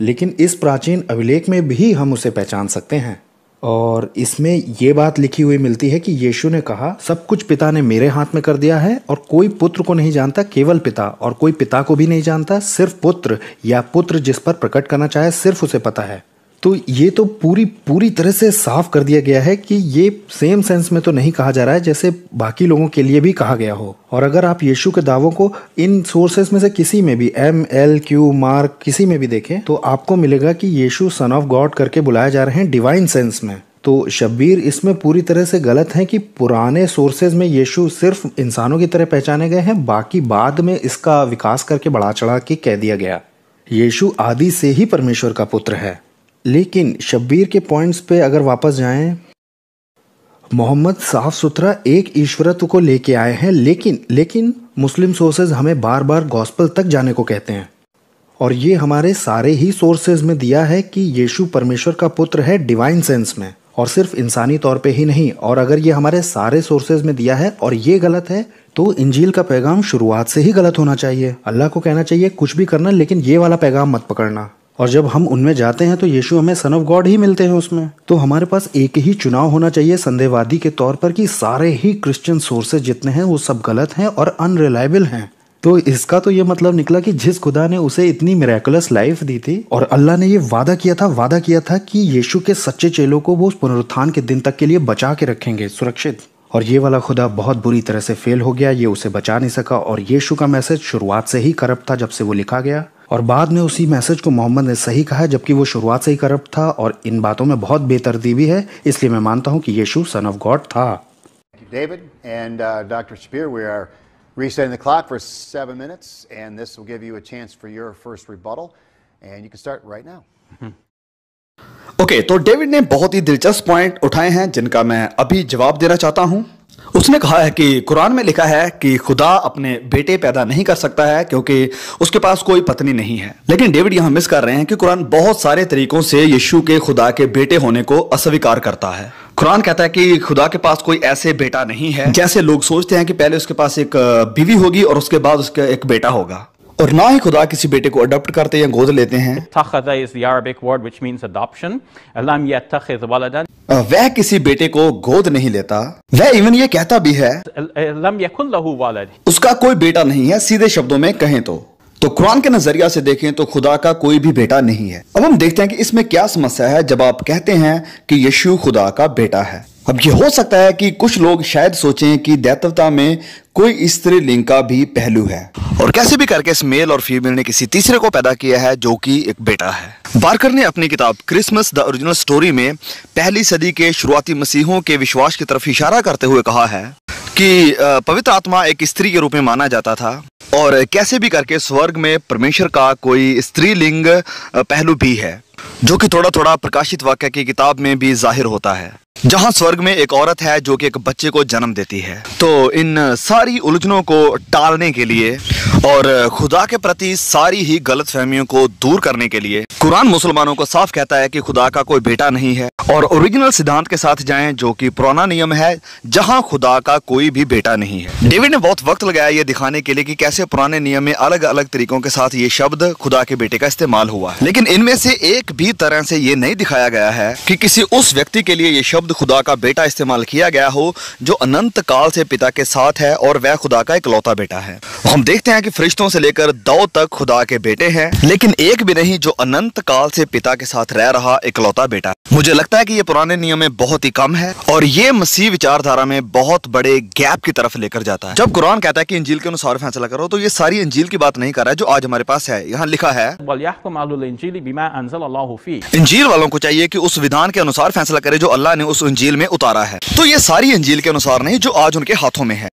लेकिन इस प्राचीन अभिलेख में भी हम उसे पहचान सकते हैं और इसमें ये बात लिखी हुई मिलती है कि यीशु ने कहा सब कुछ पिता ने मेरे हाथ में कर दिया है और कोई पुत्र को नहीं जानता केवल पिता और कोई पिता को भी नहीं जानता सिर्फ पुत्र या पुत्र जिस पर प्रकट करना चाहे सिर्फ उसे पता है तो ये तो पूरी पूरी तरह से साफ कर दिया गया है कि ये सेम सेंस में तो नहीं कहा जा रहा है जैसे बाकी लोगों के लिए भी कहा गया हो और अगर आप यीशु के दावों को इन सोर्सेस में से किसी में भी एम एल क्यू मार्क किसी में भी देखें तो आपको मिलेगा कि यीशु सन ऑफ गॉड करके बुलाए जा रहे हैं डिवाइन सेंस में तो शब्बीर इसमें पूरी तरह से गलत है कि पुराने सोर्सेज में यीशु सिर्फ इंसानों की तरह पहचाने गए हैं बाकी बाद में इसका विकास करके बढ़ा चढ़ा के कह दिया गया यीशु आदि से ही परमेश्वर का पुत्र है लेकिन शब्बीर के पॉइंट्स पे अगर वापस जाएं मोहम्मद साफ सुथरा एक ईश्वरत्व को लेके आए हैं लेकिन लेकिन मुस्लिम सोर्सेज हमें बार बार गॉस्पल तक जाने को कहते हैं और ये हमारे सारे ही सोर्सेज में दिया है कि यीशु परमेश्वर का पुत्र है डिवाइन सेंस में और सिर्फ इंसानी तौर पे ही नहीं और अगर ये हमारे सारे सोर्सेज में दिया है और ये गलत है तो इंजील का पैगाम शुरुआत से ही गलत होना चाहिए अल्लाह को कहना चाहिए कुछ भी करना लेकिन ये वाला पैगाम मत पकड़ना और जब हम उनमें जाते हैं तो यीशु हमें सन ऑफ गॉड ही मिलते हैं उसमें तो हमारे पास एक ही चुनाव होना चाहिए संदेहवादी के तौर पर कि सारे ही क्रिश्चियन सोर्सेज जितने हैं वो सब गलत हैं और अनरिलायबल हैं तो इसका तो ये मतलब निकला कि जिस खुदा ने उसे इतनी मेरेकुलस लाइफ दी थी और अल्लाह ने ये वादा किया था वादा किया था कि यीशु के सच्चे चेलों को वो पुनरुत्थान के दिन तक के लिए बचा के रखेंगे सुरक्षित और ये वाला खुदा बहुत बुरी तरह से फेल हो गया ये उसे बचा नहीं सका और यीशु का मैसेज शुरुआत से ही करप्ट था जब से वो लिखा गया और बाद में उसी मैसेज को मोहम्मद ने सही कहा जबकि वो शुरुआत से ही करप्ट था और इन बातों में बहुत भी है इसलिए मैं मानता हूँ कि यीशु सन ऑफ गॉड था David and uh, Dr. Spear, we are resetting the clock for seven minutes, and this will give you a chance for your first rebuttal, and you can start right now. Mm-hmm. Okay तो David ने बहुत ही दिलचस्प point उठाए हैं जिनका मैं अभी जवाब देना चाहता हूँ उसने कहा है कि कुरान में लिखा है कि खुदा अपने बेटे पैदा नहीं कर सकता है क्योंकि उसके पास कोई पत्नी नहीं है लेकिन डेविड यहां मिस कर रहे हैं कि कुरान बहुत सारे तरीकों से यीशु के खुदा के बेटे होने को अस्वीकार करता है कुरान कहता है कि खुदा के पास कोई ऐसे बेटा नहीं है जैसे लोग सोचते हैं कि पहले उसके पास एक बीवी होगी और उसके बाद उसका एक बेटा होगा और ना ही खुदा किसी बेटे को अडॉप्ट करते या गोद लेते हैं वह किसी बेटे को गोद नहीं लेता वह इवन ये कहता भी है उसका कोई बेटा नहीं है सीधे शब्दों में कहें तो तो कुरान के नजरिया से देखें तो खुदा का कोई भी बेटा नहीं है अब हम देखते हैं कि इसमें क्या समस्या है जब आप कहते हैं कि यशु खुदा का बेटा है अब ये हो सकता है कि कुछ लोग शायद सोचें कि दैतवता में कोई लिंग का भी पहलू है और कैसे भी करके इस मेल और फीमेल ने किसी तीसरे को पैदा किया है जो कि एक बेटा है बारकर ने अपनी किताब क्रिसमस द ओरिजिनल स्टोरी में पहली सदी के शुरुआती मसीहों के विश्वास की तरफ इशारा करते हुए कहा है कि पवित्र आत्मा एक स्त्री के रूप में माना जाता था और कैसे भी करके स्वर्ग में परमेश्वर का कोई स्त्रीलिंग पहलू भी है जो कि थोड़ा थोड़ा प्रकाशित वाक्य की किताब में भी जाहिर होता है जहां स्वर्ग में एक औरत है जो कि एक बच्चे को जन्म देती है तो इन सारी उलझनों को टालने के लिए और खुदा के प्रति सारी ही गलत फहमियों को दूर करने के लिए कुरान मुसलमानों को साफ कहता है कि खुदा का कोई बेटा नहीं है और ओरिजिनल सिद्धांत के साथ जाएं जो कि पुराना नियम है जहां खुदा का कोई भी बेटा नहीं है डेविड ने बहुत वक्त लगाया ये दिखाने के लिए कि कैसे पुराने नियम में अलग अलग तरीकों के साथ ये शब्द खुदा के बेटे का इस्तेमाल हुआ है लेकिन इनमें से एक भी तरह से ये नहीं दिखाया गया है कि किसी उस व्यक्ति के लिए ये शब्द शब्द खुदा का बेटा इस्तेमाल किया गया हो जो अनंत काल से पिता के साथ है और वह खुदा का इकलौता बेटा है हम देखते हैं कि फरिश्तों से लेकर दौ तक खुदा के बेटे हैं लेकिन एक भी नहीं जो अनंत काल से पिता के साथ रह रहा इकलौता बेटा मुझे लगता है कि ये पुराने नियम में बहुत ही कम है और ये मसीह विचारधारा में बहुत बड़े गैप की तरफ लेकर जाता है जब कुरान कहता है कि इंजील के अनुसार फैसला करो तो ये सारी इंजील की बात नहीं कर रहा है जो आज हमारे पास है यहाँ लिखा है इंजील वालों को चाहिए कि उस विधान के अनुसार फैसला करे जो अल्लाह ने उस अंजील में उतारा है तो ये सारी अंजील के अनुसार नहीं जो आज उनके हाथों में है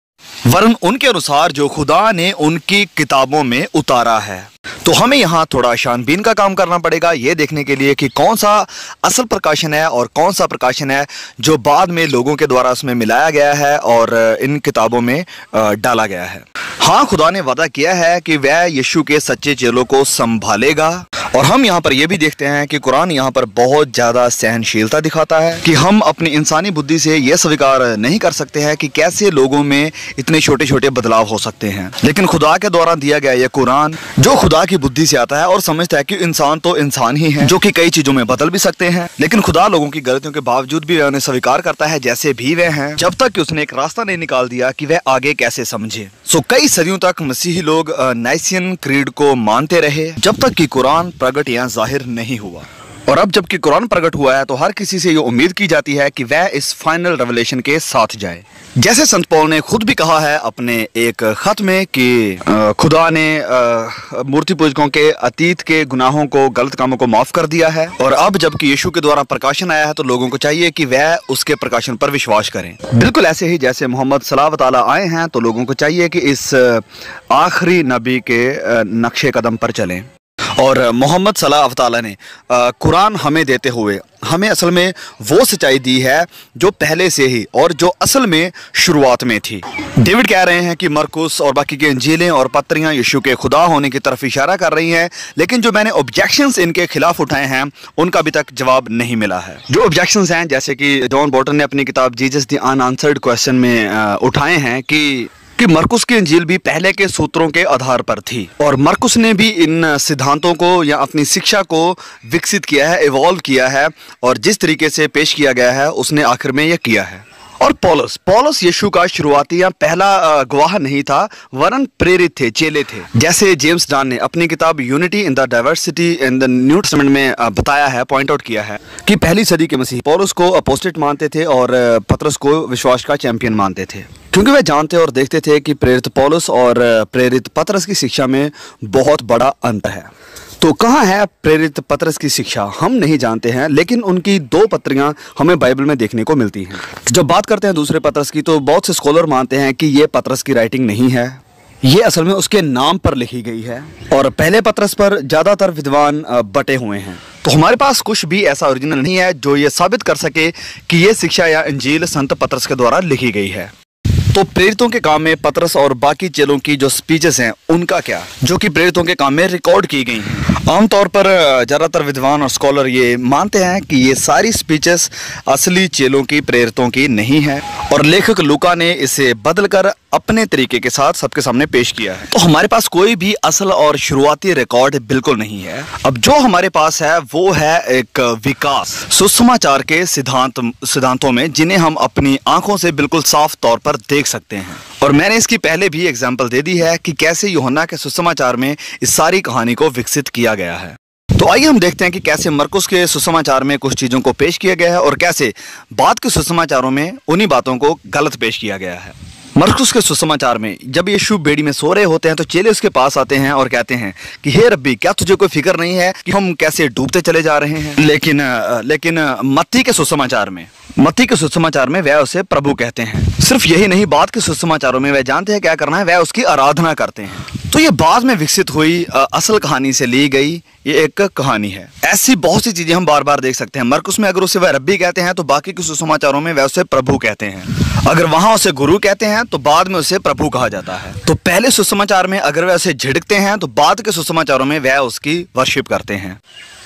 वरन उनके अनुसार जो खुदा ने उनकी किताबों में उतारा है तो हमें यहाँ थोड़ा शानबीन का काम करना पड़ेगा ये देखने के लिए कि कौन सा असल प्रकाशन है और कौन सा प्रकाशन है जो बाद में लोगों के द्वारा उसमें मिलाया गया है और इन किताबों में डाला गया है हाँ खुदा ने वादा किया है कि वह यीशु के सच्चे चेलों को संभालेगा और हम यहाँ पर यह भी देखते हैं कि कुरान यहाँ पर बहुत ज़्यादा सहनशीलता दिखाता है कि हम अपनी इंसानी बुद्धि से यह स्वीकार नहीं कर सकते हैं कि कैसे लोगों में इतने छोटे छोटे बदलाव हो सकते हैं लेकिन खुदा के द्वारा दिया गया यह कुरान जो खुदा की बुद्धि से आता है और समझता है कि इंसान तो इंसान ही है जो कि कई चीजों में बदल भी सकते हैं लेकिन खुदा लोगों की गलतियों के बावजूद भी उन्हें स्वीकार करता है जैसे भी वह हैं जब तक कि उसने एक रास्ता नहीं निकाल दिया कि वह आगे कैसे समझे सो कई सदियों तक मसीही लोग नाइसियन क्रीड को मानते रहे जब तक कि कुरान प्रकट यहाँ जाहिर नहीं हुआ और अब जबकि कुरान प्रकट हुआ है तो हर किसी से ये उम्मीद की जाती है कि वह इस फाइनल रेवलेशन के साथ जाए जैसे संत पॉल ने खुद भी कहा है अपने एक ख़त में कि खुदा ने मूर्ति पूजकों के अतीत के गुनाहों को गलत कामों को माफ़ कर दिया है और अब जबकि यीशु के द्वारा प्रकाशन आया है तो लोगों को चाहिए कि वह उसके प्रकाशन पर विश्वास करें बिल्कुल ऐसे ही जैसे मोहम्मद सलाह तला आए हैं तो लोगों को चाहिए कि इस आखिरी नबी के नक्शे कदम पर चलें और मोहम्मद सलाह अवताला ने कुरान हमें देते हुए हमें असल में वो सच्चाई दी है जो पहले से ही और जो असल में शुरुआत में थी डेविड कह रहे हैं कि मरकुस और बाकी की अंजीलें और पत्रियां यीशु के खुदा होने की तरफ इशारा कर रही हैं लेकिन जो मैंने ऑब्जेक्शंस इनके खिलाफ उठाए हैं उनका अभी तक जवाब नहीं मिला है जो ऑब्जेक्शंस हैं जैसे कि जॉन बॉटन ने अपनी किताब जीजस दी अनआंसर्ड क्वेश्चन में उठाए हैं कि कि मरकुस की अंजील भी पहले के सूत्रों के आधार पर थी और मरकुस ने भी इन सिद्धांतों को या अपनी शिक्षा को विकसित किया है इवॉल्व किया है और जिस तरीके से पेश किया गया है उसने आखिर में यह किया है और पॉलस पॉलस यीशु का शुरुआती या पहला गवाह नहीं था वरन प्रेरित थे चेले थे जैसे जेम्स डान ने अपनी किताब Unity in the Diversity in the New Testament में बताया है पॉइंट आउट किया है कि पहली सदी के मसीह पॉलस को अपोस्टेट मानते थे और पत्रस को विश्वास का चैंपियन मानते थे क्योंकि वे जानते और देखते थे कि प्रेरित पॉलस और प्रेरित पत्रस की शिक्षा में बहुत बड़ा अंतर है तो कहाँ है प्रेरित पत्रस की शिक्षा हम नहीं जानते हैं लेकिन उनकी दो पत्रियां हमें बाइबल में देखने को मिलती हैं जब बात करते हैं दूसरे पत्रस की तो बहुत से स्कॉलर मानते हैं कि ये पत्रस की राइटिंग नहीं है ये असल में उसके नाम पर लिखी गई है और पहले पत्रस पर ज़्यादातर विद्वान बटे हुए हैं तो हमारे पास कुछ भी ऐसा ओरिजिनल नहीं है जो ये साबित कर सके कि ये शिक्षा या अंजील संत पत्रस के द्वारा लिखी गई है तो प्रेरितों के काम में पतरस और बाकी चेलों की जो स्पीचेस हैं उनका क्या जो कि प्रेरितों के काम में रिकॉर्ड की गई हैं आमतौर पर ज़्यादातर विद्वान और स्कॉलर ये मानते हैं कि ये सारी स्पीचेस असली चेलों की प्रेरितों की नहीं है और लेखक लुका ने इसे बदलकर अपने तरीके के साथ सबके सामने पेश किया है तो हमारे पास कोई भी असल और शुरुआती रिकॉर्ड बिल्कुल नहीं है अब जो हमारे पास है वो है एक विकास सुसमाचार के सिद्धांत सिद्धांतों में जिन्हें हम अपनी आंखों से बिल्कुल साफ तौर पर देख सकते हैं और मैंने इसकी पहले भी एग्जाम्पल दे दी है कि कैसे योहना के सुसमाचार में इस सारी कहानी को विकसित किया गया है तो आइए हम देखते हैं कि कैसे मरकुस के सुसमाचार में कुछ चीज़ों को पेश किया गया है और कैसे बाद के सुसमाचारों में उन्हीं बातों को गलत पेश किया गया है मरकुस के सुसमाचार में जब यीशु बेड़ी में सो रहे होते हैं तो चेले उसके पास आते हैं और कहते हैं कि हे रब्बी क्या तुझे कोई फिक्र नहीं है कि हम कैसे डूबते चले जा रहे हैं लेकिन लेकिन मत्ती के सुसमाचार में मत्ती के सुसमाचार में वह उसे प्रभु कहते हैं सिर्फ यही नहीं बाद के सुसमाचारों में वह जानते हैं क्या करना है वह उसकी आराधना करते हैं तो ये बाद में विकसित हुई आ, असल कहानी से ली गई ये एक कहानी है ऐसी बहुत सी चीजें हम बार बार देख सकते हैं मरकुस में अगर उसे वह रब्बी कहते हैं तो बाकी के सुसमाचारों में वह उसे प्रभु कहते हैं अगर वहां उसे गुरु कहते हैं तो बाद में उसे प्रभु कहा जाता है तो पहले सुसमाचार में अगर वह उसे झिड़कते हैं तो बाद के सुसमाचारों में वह उसकी वर्शिप करते हैं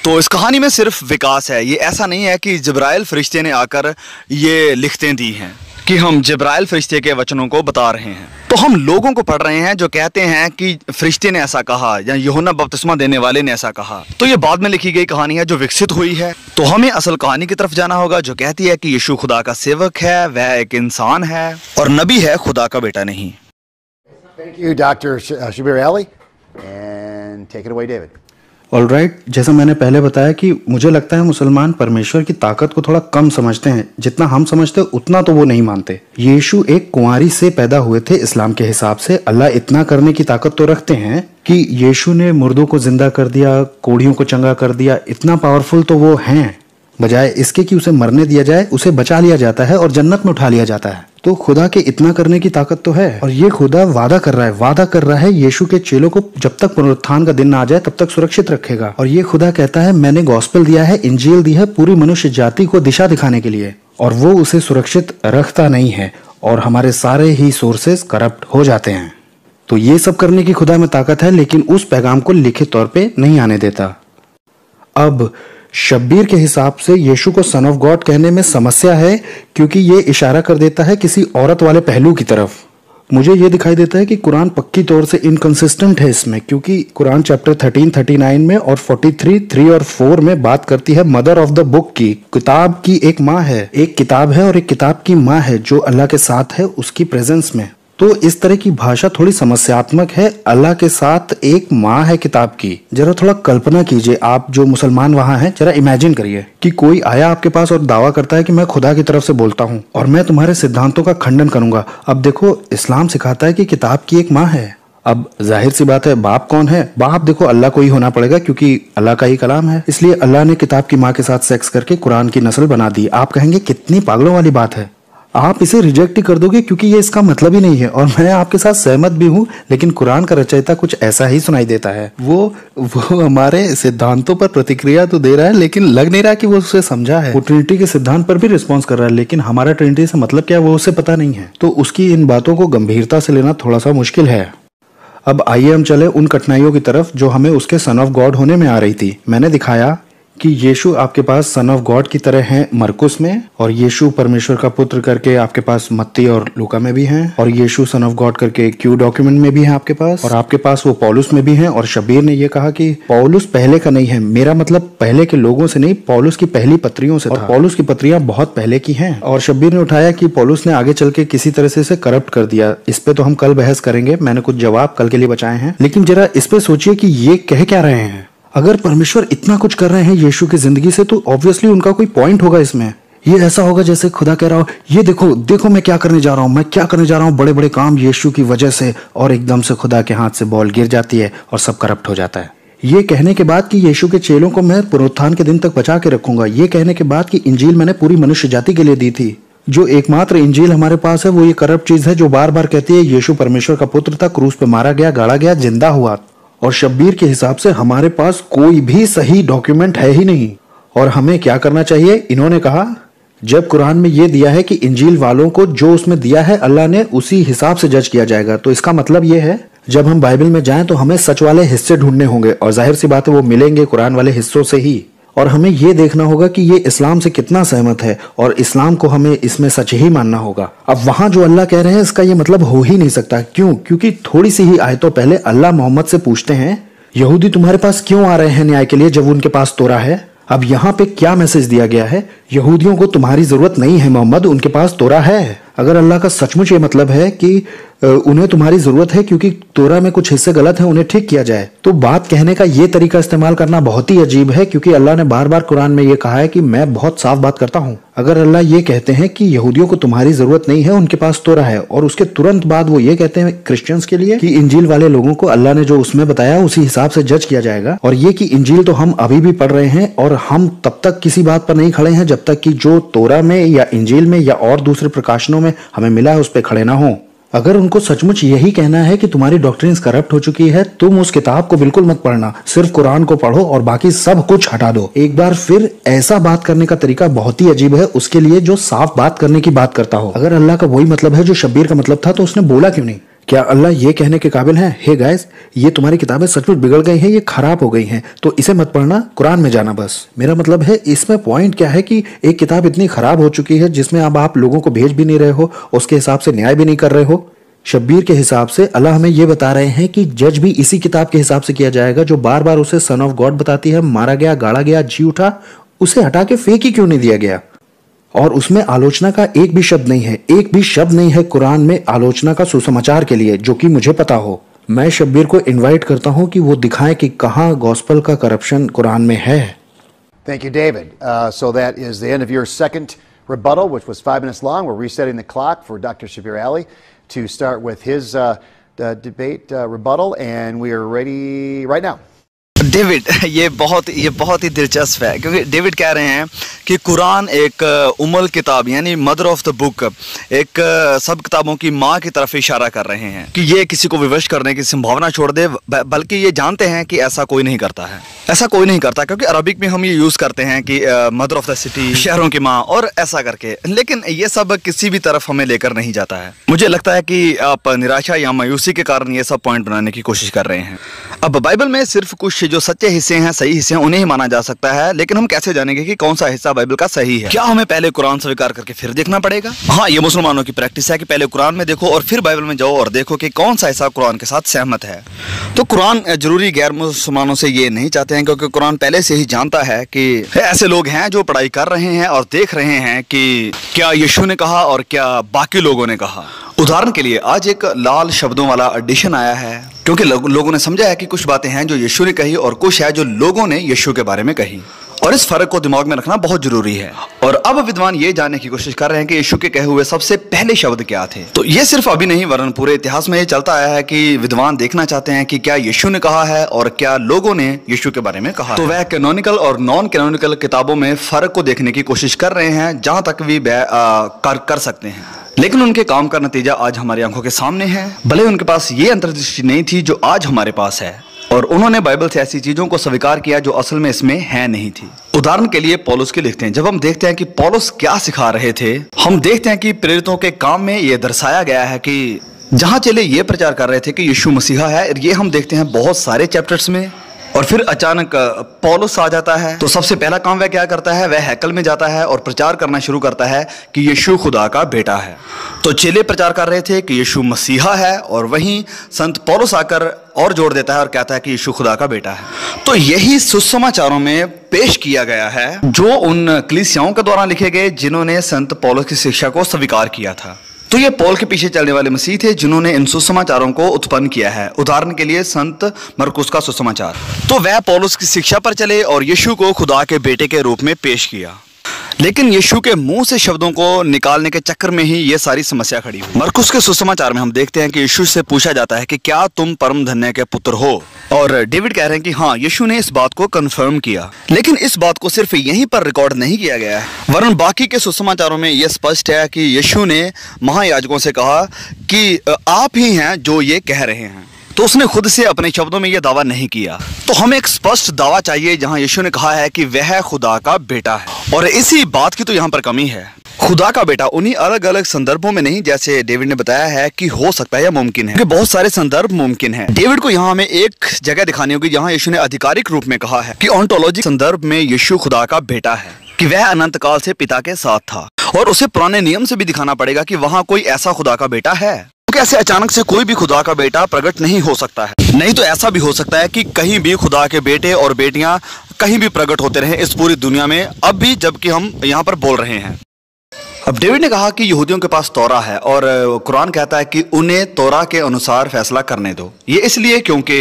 तो इस कहानी में सिर्फ विकास है ये ऐसा नहीं है कि जब्राइल फरिश्ते ने आकर ये लिखते दी हैं कि हम जब्राइल फरिश्ते के वचनों को बता रहे हैं तो हम लोगों को पढ़ रहे हैं जो कहते हैं कि फरिश्ते ने ऐसा कहा या यहुना बपतिस्मा देने वाले ने ऐसा कहा तो ये बाद में लिखी गई कहानी है जो विकसित हुई है तो हमें असल कहानी की तरफ जाना होगा जो कहती है कि यीशु खुदा का सेवक है वह एक इंसान है और नबी है खुदा का बेटा नहीं ऑल राइट right, जैसा मैंने पहले बताया कि मुझे लगता है मुसलमान परमेश्वर की ताकत को थोड़ा कम समझते हैं जितना हम समझते हैं उतना तो वो नहीं मानते यीशु एक कुंवारी से पैदा हुए थे इस्लाम के हिसाब से अल्लाह इतना करने की ताकत तो रखते हैं कि यीशु ने मुर्दों को जिंदा कर दिया कोड़ियों को चंगा कर दिया इतना पावरफुल तो वो हैं बजाय इसके कि उसे मरने दिया जाए उसे बचा लिया जाता है और जन्नत में उठा लिया जाता है तो खुदा के इतना करने की ताकत तो है और ये खुदा वादा कर रहा है वादा कर रहा है यीशु के चेलों को जब तक पुनरुत्थान का दिन ना आ जाए तब तक सुरक्षित रखेगा और ये खुदा कहता है मैंने गॉस्पेल दिया है इंजील दी है पूरी मनुष्य जाति को दिशा दिखाने के लिए और वो उसे सुरक्षित रखता नहीं है और हमारे सारे ही सोर्सेस करप्ट हो जाते हैं तो ये सब करने की खुदा में ताकत है लेकिन उस पैगाम को लिखित तौर पे नहीं आने देता अब शब्बीर के हिसाब से यीशु को सन ऑफ गॉड कहने में समस्या है क्योंकि ये इशारा कर देता है किसी औरत वाले पहलू की तरफ मुझे ये दिखाई देता है कि कुरान पक्की तौर से इनकन्सिस्टेंट है इसमें क्योंकि Quran chapter thirteen thirty nine में और फोर्टी थ्री थ्री और फोर में बात करती है मदर ऑफ द बुक की किताब की एक माँ है एक किताब है और एक किताब की माँ है जो अल्लाह के साथ है उसकी प्रेजेंस में तो इस तरह की भाषा थोड़ी समस्यात्मक है अल्लाह के साथ एक माँ है किताब की जरा थोड़ा कल्पना कीजिए आप जो मुसलमान वहाँ हैं जरा इमेजिन करिए कि कोई आया आपके पास और दावा करता है कि मैं खुदा की तरफ से बोलता हूँ और मैं तुम्हारे सिद्धांतों का खंडन करूंगा अब देखो इस्लाम सिखाता है कि किताब की एक माँ है अब जाहिर सी बात है बाप कौन है बाप देखो अल्लाह को ही होना पड़ेगा क्योंकि अल्लाह का ही कलाम है इसलिए अल्लाह ने किताब की माँ के साथ सेक्स करके कुरान की नस्ल बना दी आप कहेंगे कितनी पागलों वाली बात है आप इसे रिजेक्ट ही कर दोगे क्योंकि ये इसका मतलब ही नहीं है और मैं आपके साथ सहमत भी हूँ लेकिन कुरान का रचयिता कुछ ऐसा ही सुनाई देता है वो वो हमारे सिद्धांतों पर प्रतिक्रिया तो दे रहा है लेकिन लग नहीं रहा कि वो उसे समझा है वो ट्रिनिटी के सिद्धांत पर भी रिस्पॉन्स कर रहा है लेकिन हमारा ट्रिनिटी से मतलब क्या वो उसे पता नहीं है तो उसकी इन बातों को गंभीरता से लेना थोड़ा सा मुश्किल है अब आइए हम चले उन कठिनाइयों की तरफ जो हमें उसके सन ऑफ गॉड होने में आ रही थी मैंने दिखाया कि यीशु आपके पास सन ऑफ गॉड की तरह हैं मरकुस में और यीशु परमेश्वर का पुत्र करके आपके पास मत्ती और लुका में भी हैं और यीशु सन ऑफ गॉड करके क्यू डॉक्यूमेंट में भी है आपके पास और आपके पास वो पॉलुस में भी है और शबीर ने यह कहा कि पॉलुस पहले का नहीं है मेरा मतलब पहले के लोगों से नहीं पॉलुस की पहली पत्रियों से था पॉलुस की पत्रियां बहुत पहले की हैं और शब्बीर ने उठाया कि पॉलुस ने आगे चल के किसी तरह से इसे करप्ट कर दिया इस पे तो हम कल बहस करेंगे मैंने कुछ जवाब कल के लिए बचाए हैं लेकिन जरा इस पे सोचिए कि ये कह क्या रहे हैं अगर परमेश्वर इतना कुछ कर रहे हैं यीशु की जिंदगी से तो ऑब्वियसली उनका कोई पॉइंट होगा इसमें ये ऐसा होगा जैसे खुदा कह रहा हो ये देखो देखो मैं क्या करने जा रहा हूँ मैं क्या करने जा रहा हूँ बड़े बड़े काम यीशु की वजह से और एकदम से खुदा के हाथ से बॉल गिर जाती है और सब करप्ट हो जाता है ये कहने के बाद कि यीशु के चेलों को मैं पुनरुत्थान के दिन तक बचा के रखूंगा ये कहने के बाद कि इंजील मैंने पूरी मनुष्य जाति के लिए दी थी जो एकमात्र इंजील हमारे पास है वो ये करप्ट चीज है जो बार बार कहती है यीशु परमेश्वर का पुत्र था क्रूस पे मारा गया गाड़ा गया जिंदा हुआ और शब्बीर के हिसाब से हमारे पास कोई भी सही डॉक्यूमेंट है ही नहीं और हमें क्या करना चाहिए इन्होंने कहा जब कुरान में यह दिया है कि इंजील वालों को जो उसमें दिया है अल्लाह ने उसी हिसाब से जज किया जाएगा तो इसका मतलब यह है जब हम बाइबल में जाएं तो हमें सच वाले हिस्से ढूंढने होंगे और जाहिर सी बात है वो मिलेंगे कुरान वाले हिस्सों से ही और हमें ये देखना होगा कि ये इस्लाम से कितना सहमत है और इस्लाम को हमें इसमें सच ही मानना होगा अब वहाँ जो अल्लाह कह रहे हैं इसका ये मतलब हो ही नहीं सकता क्यों क्योंकि थोड़ी सी ही आयतों पहले अल्लाह मोहम्मद से पूछते हैं यहूदी तुम्हारे पास क्यों आ रहे हैं न्याय के लिए जब उनके पास तोरा है अब यहाँ पे क्या मैसेज दिया गया है यहूदियों को तुम्हारी जरूरत नहीं है मोहम्मद उनके पास तोरा है अगर अल्लाह का सचमुच ये मतलब है कि उन्हें तुम्हारी जरूरत है क्योंकि तोरा में कुछ हिस्से गलत हैं उन्हें ठीक किया जाए तो बात कहने का ये तरीका इस्तेमाल करना बहुत ही अजीब है क्योंकि अल्लाह ने बार बार कुरान में ये कहा है कि मैं बहुत साफ बात करता हूँ अगर अल्लाह ये कहते हैं कि यहूदियों को तुम्हारी जरूरत नहीं है उनके पास तोरा है और उसके तुरंत बाद वो ये कहते हैं क्रिश्चियंस के लिए कि इंजील वाले लोगों को अल्लाह ने जो उसमें बताया उसी हिसाब से जज किया जाएगा और ये कि इंजील तो हम अभी भी पढ़ रहे हैं और हम तब तक किसी बात पर नहीं खड़े हैं जब तक कि जो तोरा में या इंजील में या और दूसरे प्रकाशनों में हमें मिला है उस पर खड़े ना हों अगर उनको सचमुच यही कहना है कि तुम्हारी डॉक्ट्रिन्स करप्ट हो चुकी है तुम उस किताब को बिल्कुल मत पढ़ना सिर्फ कुरान को पढ़ो और बाकी सब कुछ हटा दो एक बार फिर ऐसा बात करने का तरीका बहुत ही अजीब है उसके लिए जो साफ बात करने की बात करता हो अगर अल्लाह का वही मतलब है जो शब्बीर का मतलब था तो उसने बोला क्यों नहीं क्या अल्लाह ये कहने के काबिल है हे गाइस ये तुम्हारी किताबें सचमुच बिगड़ गई हैं ये खराब हो गई हैं तो इसे मत पढ़ना कुरान में जाना बस मेरा मतलब है इसमें पॉइंट क्या है कि एक किताब इतनी खराब हो चुकी है जिसमें अब आप लोगों को भेज भी नहीं रहे हो उसके हिसाब से न्याय भी नहीं कर रहे हो शब्बीर के हिसाब से अल्लाह हमें यह बता रहे हैं कि जज भी इसी किताब के हिसाब से किया जाएगा जो बार बार उसे सन ऑफ गॉड बताती है मारा गया गाड़ा गया जी उठा उसे हटा के फेंक ही क्यों नहीं दिया गया और उसमें आलोचना का एक भी शब्द नहीं है एक भी शब्द नहीं है कुरान में आलोचना का सुसमाचार के लिए जो कि मुझे पता हो मैं शब्बीर को इनवाइट करता हूं कि वो दिखाएं कि कहां गॉस्पल का करप्शन कुरान में है thank you David so that is the end of your second rebuttal which was 5 minutes long we're resetting the clock for Dr. Shabir Ali to start with his uh, uh, debate uh, rebuttal and we are ready right now David ये बहुत ये बहुत ही दिलचस्प है क्योंकि David कह रहे हैं कि कुरान एक उमल किताब यानी मदर ऑफ द बुक एक सब किताबों की माँ की तरफ इशारा कर रहे हैं कि ये किसी को विवश करने की संभावना छोड़ दे बल्कि ये जानते हैं कि ऐसा कोई नहीं करता है ऐसा कोई नहीं करता क्योंकि अरबिक में हम ये यूज़ करते हैं कि मदर ऑफ द सिटी शहरों की माँ और ऐसा करके लेकिन ये सब किसी भी तरफ हमें लेकर नहीं जाता है मुझे लगता है कि आप निराशा या मायूसी के कारण ये सब पॉइंट बनाने की कोशिश कर रहे हैं अब बाइबल में सिर्फ कुछ जो सच्चे हिस्से हैं सही हिस्से हैं उन्हें ही माना जा सकता है लेकिन हम कैसे जानेंगे कि कौन सा हिस्सा बाइबल का सही है क्या हमें पहले कुरान स्वीकार करके फिर देखना पड़ेगा हाँ ये मुसलमानों की प्रैक्टिस है कि पहले कुरान में देखो और फिर बाइबल में जाओ और देखो कि कौन सा हिस्सा कुरान के साथ सहमत है तो कुरान जरूरी गैर मुसलमानों से ये नहीं चाहते हैं क्योंकि कुरान पहले से ही जानता है कि ऐसे लोग हैं जो पढ़ाई कर रहे हैं और देख रहे हैं कि क्या यीशु ने कहा और क्या बाकी लोगों ने कहा उदाहरण के लिए आज एक लाल शब्दों वाला एडिशन आया है क्योंकि लोगों ने समझा है कि कुछ बातें हैं जो यीशु ने कही और कुछ है जो लोगों ने यीशु के बारे में कही और इस फर्क को दिमाग में रखना बहुत जरूरी है और अब विद्वान ये जानने की कोशिश कर रहे हैं कि यीशु के कहे हुए सबसे पहले शब्द क्या थे तो ये सिर्फ अभी नहीं वरन पूरे इतिहास में ये चलता आया है कि विद्वान देखना चाहते हैं कि क्या यीशु ने कहा है और क्या लोगों ने यीशु के बारे में कहा तो वह कैनोनिकल और नॉन कैनोनिकल किताबों में फर्क को देखने की कोशिश कर रहे हैं जहां तक भी आ, कर कर सकते हैं लेकिन उनके काम का नतीजा आज हमारी आंखों के सामने है भले उनके पास ये अंतर्दृष्टि नहीं थी जो आज हमारे पास है और उन्होंने बाइबल से ऐसी चीज़ों को स्वीकार किया जो असल में इसमें है नहीं थी उदाहरण के लिए पॉलस के लिखते हैं जब हम देखते हैं कि पॉलस क्या सिखा रहे थे हम देखते हैं कि प्रेरितों के काम में ये दर्शाया गया है कि जहाँ चले ये प्रचार कर रहे थे कि यीशु मसीहा है ये हम देखते हैं बहुत सारे चैप्टर्स में और फिर अचानक पॉलुस आ जाता है तो सबसे पहला काम वह क्या करता है वह हैकल में जाता है और प्रचार करना शुरू करता है कि यीशु खुदा का बेटा है तो चेले प्रचार कर रहे थे कि यीशु मसीहा है और वहीं संत पॉलुस आकर और जोड़ देता है और कहता है कि यीशु खुदा का बेटा है तो यही सुसमाचारों में पेश किया गया है जो उन कलिसियाओं के द्वारा लिखे गए जिन्होंने संत पॉलुस की शिक्षा को स्वीकार किया था तो ये पॉल के पीछे चलने वाले मसीह थे जिन्होंने इन सुसमाचारों को उत्पन्न किया है उदाहरण के लिए संत मरकुस का सुसमाचार तो वह पॉलुस की शिक्षा पर चले और यीशु को खुदा के बेटे के रूप में पेश किया लेकिन यीशु के मुंह से शब्दों को निकालने के चक्कर में ही ये सारी समस्या खड़ी हुई मरकुस के सुसमाचार में हम देखते हैं कि यीशु से पूछा जाता है कि क्या तुम परम धन्य के पुत्र हो और डेविड कह रहे हैं कि हाँ यीशु ने इस बात को कंफर्म किया लेकिन इस बात को सिर्फ यहीं पर रिकॉर्ड नहीं किया गया है वरन बाकी के सुसमाचारों में यह स्पष्ट है कि यीशु ने महायाजकों से कहा कि आप ही हैं जो ये कह रहे हैं तो उसने खुद से अपने शब्दों में यह दावा नहीं किया तो हमें एक स्पष्ट दावा चाहिए जहां यीशु ने कहा है कि वह खुदा का बेटा है और इसी बात की तो यहाँ पर कमी है खुदा का बेटा उन्हीं अलग अलग संदर्भों में नहीं जैसे डेविड ने बताया है कि हो सकता है या मुमकिन है बहुत सारे संदर्भ मुमकिन है डेविड को यहाँ हमें एक जगह दिखानी होगी जहाँ यीशु ने आधिकारिक रूप में कहा है कि ऑन्टोलॉजी संदर्भ में यीशु खुदा का बेटा है कि वह अनंत काल से पिता के साथ था और उसे पुराने नियम से भी दिखाना पड़ेगा कि वहाँ कोई ऐसा खुदा का बेटा है तो क्योंकि ऐसे अचानक से कोई भी खुदा का बेटा प्रकट नहीं हो सकता है नहीं तो ऐसा भी हो सकता है कि कहीं भी खुदा के बेटे और बेटियां कहीं भी प्रकट होते रहे इस पूरी दुनिया में अब भी जबकि हम यहाँ पर बोल रहे हैं अब डेविड ने कहा कि यहूदियों के पास तोरा है और कुरान कहता है कि उन्हें तोरा के अनुसार फैसला करने दो ये इसलिए क्योंकि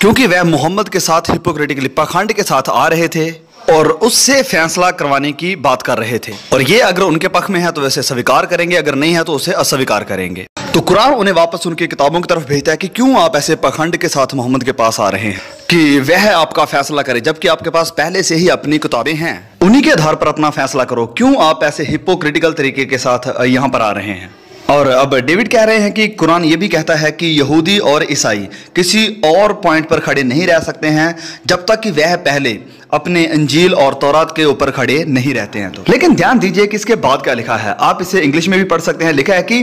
क्योंकि वह मोहम्मद के साथ हिपोक्रेटिक लिपाखंड के साथ आ रहे थे और उससे फैसला करवाने की बात कर रहे थे और ये अगर उनके पक्ष में है तो वैसे स्वीकार करेंगे अगर नहीं है तो उसे अस्वीकार करेंगे तो कुरान उन्हें वापस उनकी किताबों की तरफ भेजता है कि क्यों आप ऐसे पखंड के साथ मोहम्मद के पास आ रहे हैं कि वह आपका फैसला करे जबकि आपके पास पहले से ही अपनी किताबें हैं उन्हीं के आधार पर अपना फैसला करो क्यों आप ऐसे हिपोक्रिटिकल तरीके के साथ यहाँ पर आ रहे हैं और अब डेविड कह रहे हैं कि कुरान ये भी कहता है कि यहूदी और ईसाई किसी और पॉइंट पर खड़े नहीं रह सकते हैं जब तक कि वह पहले अपने अंजील और तौरात के ऊपर खड़े नहीं रहते हैं तो लेकिन ध्यान दीजिए कि इसके बाद क्या लिखा है आप इसे इंग्लिश में भी पढ़ सकते हैं लिखा है कि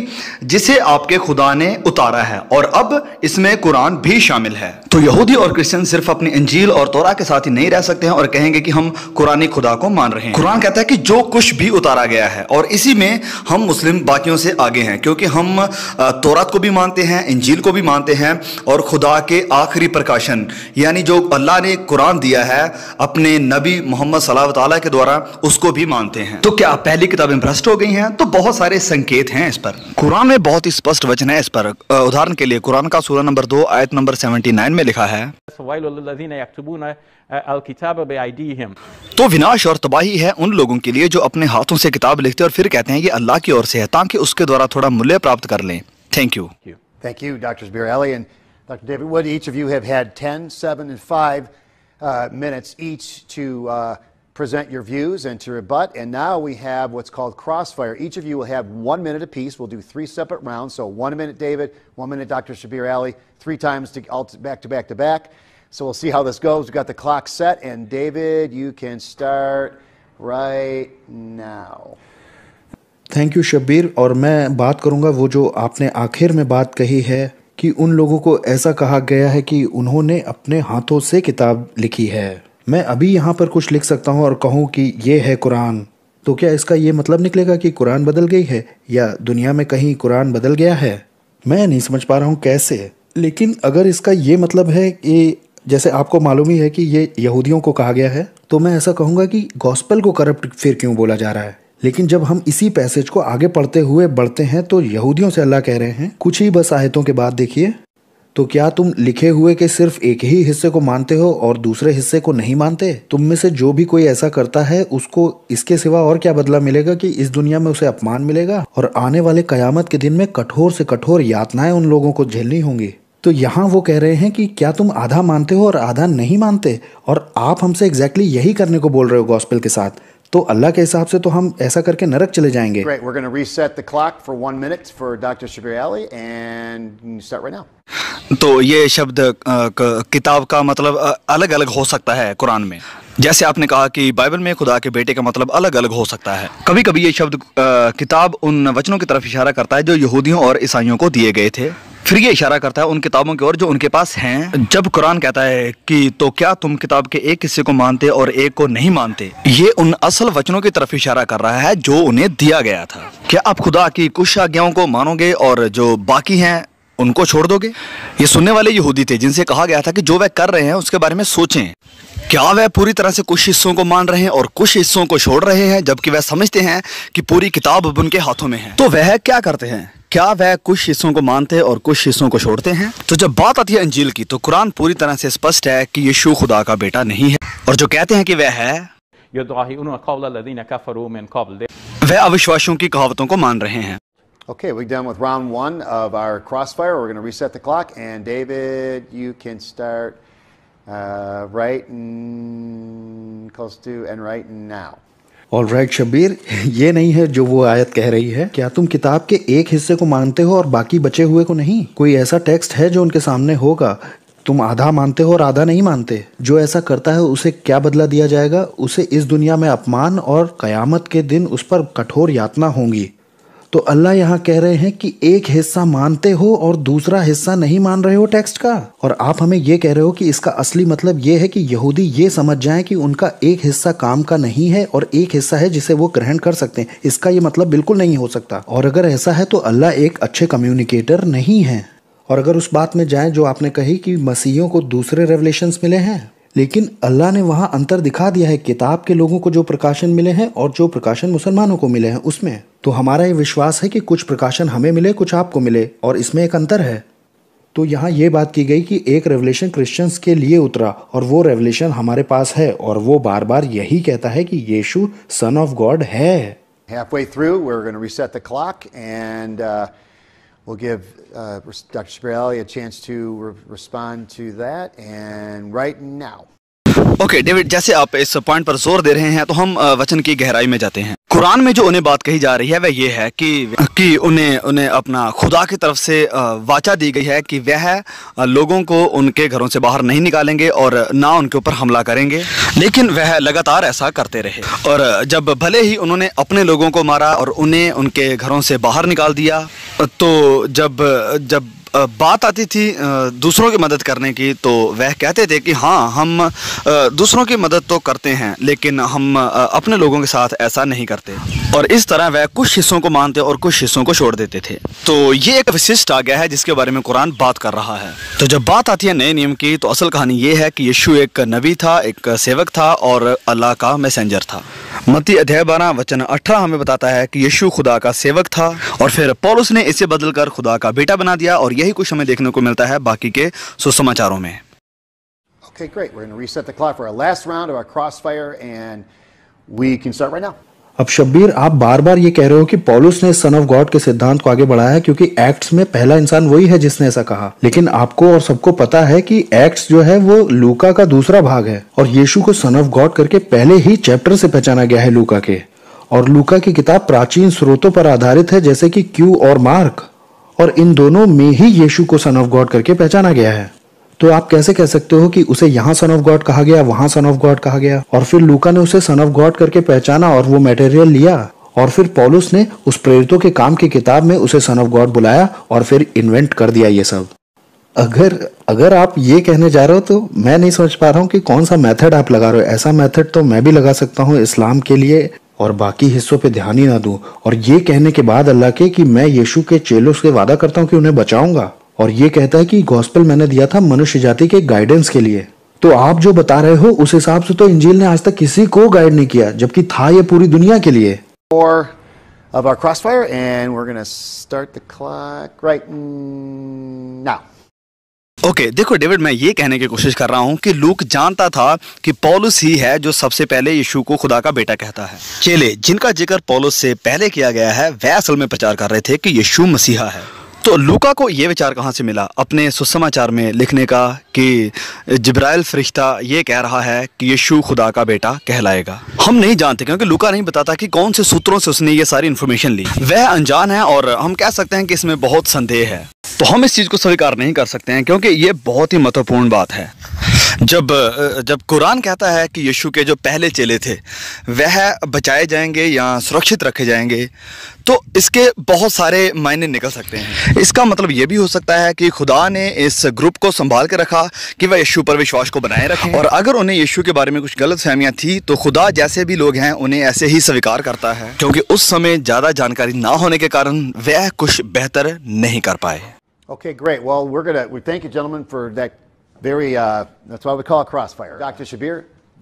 जिसे आपके खुदा ने उतारा है और अब इसमें कुरान भी शामिल है तो यहूदी और क्रिश्चियन सिर्फ अपनी अंजील और तौरा के साथ ही नहीं रह सकते हैं और कहेंगे कि हम कुरानी खुदा को मान रहे हैं कुरान कहता है कि जो कुछ भी उतारा गया है और इसी में हम मुस्लिम बाकियों से आगे हैं क्योंकि हम तोरात को भी मानते हैं इंजील को भी मानते हैं और खुदा के आखिरी प्रकाशन यानी जो अल्लाह ने कुरान दिया है अपने अपने नबी मोहम्मद सलाह के द्वारा उसको भी मानते हैं तो क्या पहली किताबें भ्रष्ट हो गई हैं तो बहुत सारे संकेत हैं इस पर कुरान में बहुत ही स्पष्ट वचन है इस पर उदाहरण के लिए कुरान का सूरह नंबर दो आयत नंबर सेवेंटी नाइन में लिखा है तो विनाश और तबाही है उन लोगों के लिए जो अपने हाथों से किताब लिखते और फिर कहते हैं ये अल्लाह की ओर से है ताकि उसके द्वारा थोड़ा मूल्य प्राप्त कर लें thank you thank you doctor Dr. David Wood, each of you have had 10, 7, and 5 Uh, minutes each to uh, present your views and to rebut. And now we have what's called crossfire. Each of you will have one minute apiece. We'll do three separate rounds. So one minute, David, one minute, Dr. Shabir Ali, three times to, all to back to back to back. So we'll see how this goes. We've got the clock set. And David, you can start right now. Thank you Shabbir और मैं बात करूंगा वो जो आपने आखिर में बात कही है कि उन लोगों को ऐसा कहा गया है कि उन्होंने अपने हाथों से किताब लिखी है मैं अभी यहाँ पर कुछ लिख सकता हूँ और कहूँ कि ये है कुरान तो क्या इसका ये मतलब निकलेगा कि कुरान बदल गई है या दुनिया में कहीं कुरान बदल गया है मैं नहीं समझ पा रहा हूँ कैसे लेकिन अगर इसका ये मतलब है कि जैसे आपको मालूम ही है कि ये यहूदियों को कहा गया है तो मैं ऐसा कहूँगा कि गॉस्पल को करप्ट फिर क्यों बोला जा रहा है लेकिन जब हम इसी पैसेज को आगे पढ़ते हुए बढ़ते हैं तो यहूदियों से अल्लाह कह रहे हैं कुछ ही बस आयतों के बाद देखिए तो क्या तुम लिखे हुए के सिर्फ एक ही हिस्से को मानते हो और दूसरे हिस्से को नहीं मानते तुम में से जो भी कोई ऐसा करता है उसको इसके सिवा और क्या बदला मिलेगा कि इस दुनिया में उसे अपमान मिलेगा और आने वाले कयामत के दिन में कठोर से कठोर यातनाएं उन लोगों को झेलनी होंगी तो यहाँ वो कह रहे हैं कि क्या तुम आधा मानते हो और आधा नहीं मानते और आप हमसे एग्जैक्टली exactly यही करने को बोल रहे हो गॉस्पेल के साथ तो अल्लाह के हिसाब से तो हम ऐसा करके नरक चले जाएंगे तो ये शब्द किताब का मतलब अलग अलग हो सकता है कुरान में जैसे आपने कहा कि बाइबल में खुदा के बेटे का मतलब अलग अलग हो सकता है कभी कभी ये शब्द आ, किताब उन वचनों की तरफ इशारा करता है जो यहूदियों और ईसाइयों को दिए गए थे फिर ये इशारा करता है उन किताबों की ओर जो उनके पास हैं जब कुरान कहता है कि तो क्या तुम किताब के एक हिस्से को मानते और एक को नहीं मानते ये उन असल वचनों की तरफ इशारा कर रहा है जो उन्हें दिया गया था क्या आप खुदा की कुछ आज्ञाओं को मानोगे और जो बाकी हैं उनको छोड़ दोगे ये सुनने वाले यहूदी थे जिनसे कहा गया था कि जो वह कर रहे हैं उसके बारे में सोचें क्या वह पूरी तरह से कुछ हिस्सों को मान रहे हैं और कुछ हिस्सों को छोड़ रहे हैं जबकि वह समझते हैं कि पूरी किताब उनके हाथों में है तो वह क्या करते हैं क्या वह कुछ हिस्सों को मानते और कुछ हिस्सों को छोड़ते हैं तो जब बात आती है अंजील की तो कुरान पूरी तरह से स्पष्ट है कि यीशु खुदा का बेटा नहीं है और जो कहते हैं कि वह है वह अविश्वासियों की कहावतों को मान रहे हैं Okay, we're done with round one of our crossfire. We're going to reset the clock, and David, you can start uh, writing close to and right now. All right, Shabir, ये नहीं है जो वो आयत कह रही है क्या तुम किताब के एक हिस्से को मानते हो और बाकी बचे हुए को नहीं कोई ऐसा टेक्स्ट है जो उनके सामने होगा तुम आधा मानते हो और आधा नहीं मानते जो ऐसा करता है उसे क्या बदला दिया जाएगा उसे इस दुनिया में अपमान और कयामत के दिन उस पर कठोर यातना होंगी तो अल्लाह यहाँ कह रहे हैं कि एक हिस्सा मानते हो और दूसरा हिस्सा नहीं मान रहे हो टेक्स्ट का और आप हमें ये कह रहे हो कि इसका असली मतलब ये है कि यहूदी ये समझ जाए कि उनका एक हिस्सा काम का नहीं है और एक हिस्सा है जिसे वो ग्रहण कर सकते हैं इसका ये मतलब बिल्कुल नहीं हो सकता और अगर ऐसा है तो अल्लाह एक अच्छे कम्युनिकेटर नहीं है और अगर उस बात में जाए जो आपने कही कि मसीहों को दूसरे रेवलेशन मिले हैं लेकिन अल्लाह ने वहाँ अंतर दिखा दिया है किताब के लोगों को जो प्रकाशन मिले हैं और जो प्रकाशन मुसलमानों को मिले हैं उसमें तो हमारा ये विश्वास है कि कुछ प्रकाशन हमें मिले कुछ आपको मिले और इसमें एक अंतर है तो यहाँ ये बात की गई कि एक रेवलेशन क्रिश्चियंस के लिए उतरा और वो रेवलेशन हमारे पास है और वो बार बार यही कहता है कि यीशु सन ऑफ गॉड है Halfway through, we're going to reset the clock and uh, we'll give Uh, Dr. Spirelli a chance to re respond to that. And right now. Okay David जैसे आप इस पॉइंट पर जोर दे रहे हैं तो हम वचन की गहराई में जाते हैं कुरान में जो उन्हें बात कही जा रही है वह ये है कि कि उन्हें उन्हें अपना खुदा की तरफ से वाचा दी गई है कि वह लोगों को उनके घरों से बाहर नहीं निकालेंगे और ना उनके ऊपर हमला करेंगे लेकिन वह लगातार ऐसा करते रहे और जब भले ही उन्होंने अपने लोगों को मारा और उन्हें उनके घरों से बाहर निकाल दिया तो जब जब बात आती थी दूसरों की मदद करने की तो वह कहते थे कि हाँ हम दूसरों की मदद तो करते हैं लेकिन हम अपने लोगों के साथ ऐसा नहीं करते और इस तरह वह कुछ हिस्सों को मानते और कुछ हिस्सों को छोड़ देते थे तो ये एक विशिष्ट आ गया है जिसके बारे में कुरान बात कर रहा है तो जब बात आती है नए नियम की तो असल कहानी ये है कि यशु एक नबी था एक सेवक था और अल्लाह का मैसेंजर था मती अध्याय बारह वचन अठारह हमें बताता है कि यशु खुदा का सेवक था और फिर पॉलुस ने इसे बदलकर खुदा का बेटा बना दिया और ये यही कुछ हमें देखने को मिलता है बाकी के सुसमाचारों में Okay, great. We're going to reset the clock for our last round of our crossfire, and we can start right now. अब शब्बीर आप बार बार ये कह रहे हो कि पॉलुस ने सन ऑफ गॉड के सिद्धांत को आगे बढ़ाया है क्योंकि एक्ट्स में पहला इंसान वही है जिसने ऐसा कहा लेकिन आपको और सबको पता है कि एक्ट्स जो है वो लूका का दूसरा भाग है और यीशु को सन ऑफ गॉड करके पहले ही चैप्टर से पहचाना गया है लूका के और लूका की किताब प्राचीन स्रोतों पर आधारित है जैसे कि क्यू और मार्क और इन दोनों में ही यीशु को सन ऑफ गॉड करके पहचाना गया है तो आप कैसे कह सकते हो कि उसे यहाँ सन ऑफ गॉड कहा गया वहां सन ऑफ गॉड कहा गया और फिर लूका ने उसे सन ऑफ गॉड करके पहचाना और वो मटेरियल लिया और फिर पॉलुस ने उस प्रेरितों के काम की किताब में उसे सन ऑफ गॉड बुलाया और फिर इन्वेंट कर दिया ये सब अगर अगर आप ये कहने जा रहे हो तो मैं नहीं समझ पा रहा हूँ कि कौन सा मेथड आप लगा रहे हो ऐसा मेथड तो मैं भी लगा सकता हूँ इस्लाम के लिए और बाकी हिस्सों पे ध्यान ही ना दूं और ये कहने के बाद अल्लाह के कि मैं यीशु के चेलों से वादा करता हूँ कि उन्हें बचाऊंगा और ये कहता है कि गॉस्पल मैंने दिया था मनुष्य जाति के गाइडेंस के लिए तो आप जो बता रहे हो उस हिसाब से तो इंजील ने आज तक किसी को गाइड नहीं किया जबकि था ये पूरी दुनिया के लिए ओके okay, देखो डेविड मैं ये कहने की कोशिश कर रहा हूँ कि लूक जानता था कि पॉलुस ही है जो सबसे पहले यीशु को खुदा का बेटा कहता है चेले जिनका जिक्र पॉलुस से पहले किया गया है वह असल में प्रचार कर रहे थे कि यीशु मसीहा है तो लूका को ये विचार कहाँ से मिला अपने सुसमाचार में लिखने का कि जब्राइल फरिश्ता ये कह रहा है कि यीशु खुदा का बेटा कहलाएगा हम नहीं जानते क्योंकि लूका नहीं बताता कि कौन से सूत्रों से उसने ये सारी इन्फॉर्मेशन ली वह अनजान है और हम कह सकते हैं कि इसमें बहुत संदेह है तो हम इस चीज़ को स्वीकार नहीं कर सकते हैं क्योंकि ये बहुत ही महत्वपूर्ण बात है जब जब कुरान कहता है कि यीशु के जो पहले चेले थे वह बचाए जाएंगे या सुरक्षित रखे जाएंगे तो इसके बहुत सारे मायने निकल सकते हैं इसका मतलब ये भी हो सकता है कि खुदा ने इस ग्रुप को संभाल के रखा कि वह यीशु पर विश्वास को बनाए रखें हाँ। और अगर उन्हें यीशु के बारे में कुछ गलत फहमियाँ थी तो खुदा जैसे भी लोग हैं उन्हें ऐसे ही स्वीकार करता है क्योंकि उस समय ज़्यादा जानकारी ना होने के कारण वह कुछ बेहतर नहीं कर पाए Okay, great. Well, we're going to we thank you, gentlemen, for that very, uh, that's why we call it crossfire. Dr. Shabir,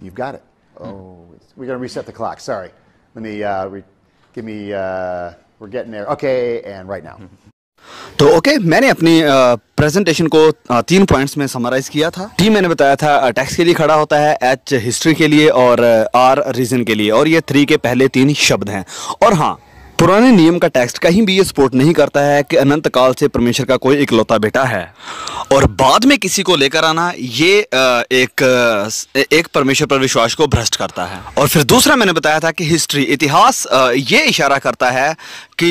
you've got it. Hmm. Oh, we're going to reset the clock. Sorry. Let me uh, re- give me, uh, we're getting there. Okay, and right now. तो okay okay, मैंने अपनी presentation uh, को uh, तीन points में summarize किया था T मैंने बताया था टैक्स uh, के लिए खड़ा होता है एच हिस्ट्री के लिए और आर रीजन के लिए और ये थ्री के पहले तीन शब्द हैं और हाँ पुराने नियम का टेक्स्ट कहीं भी ये सपोर्ट नहीं करता है कि अनंत काल से परमेश्वर का कोई इकलौता बेटा है और बाद में किसी को लेकर आना ये एक एक परमेश्वर पर विश्वास को भ्रष्ट करता है और फिर दूसरा मैंने बताया था कि हिस्ट्री इतिहास ये इशारा करता है कि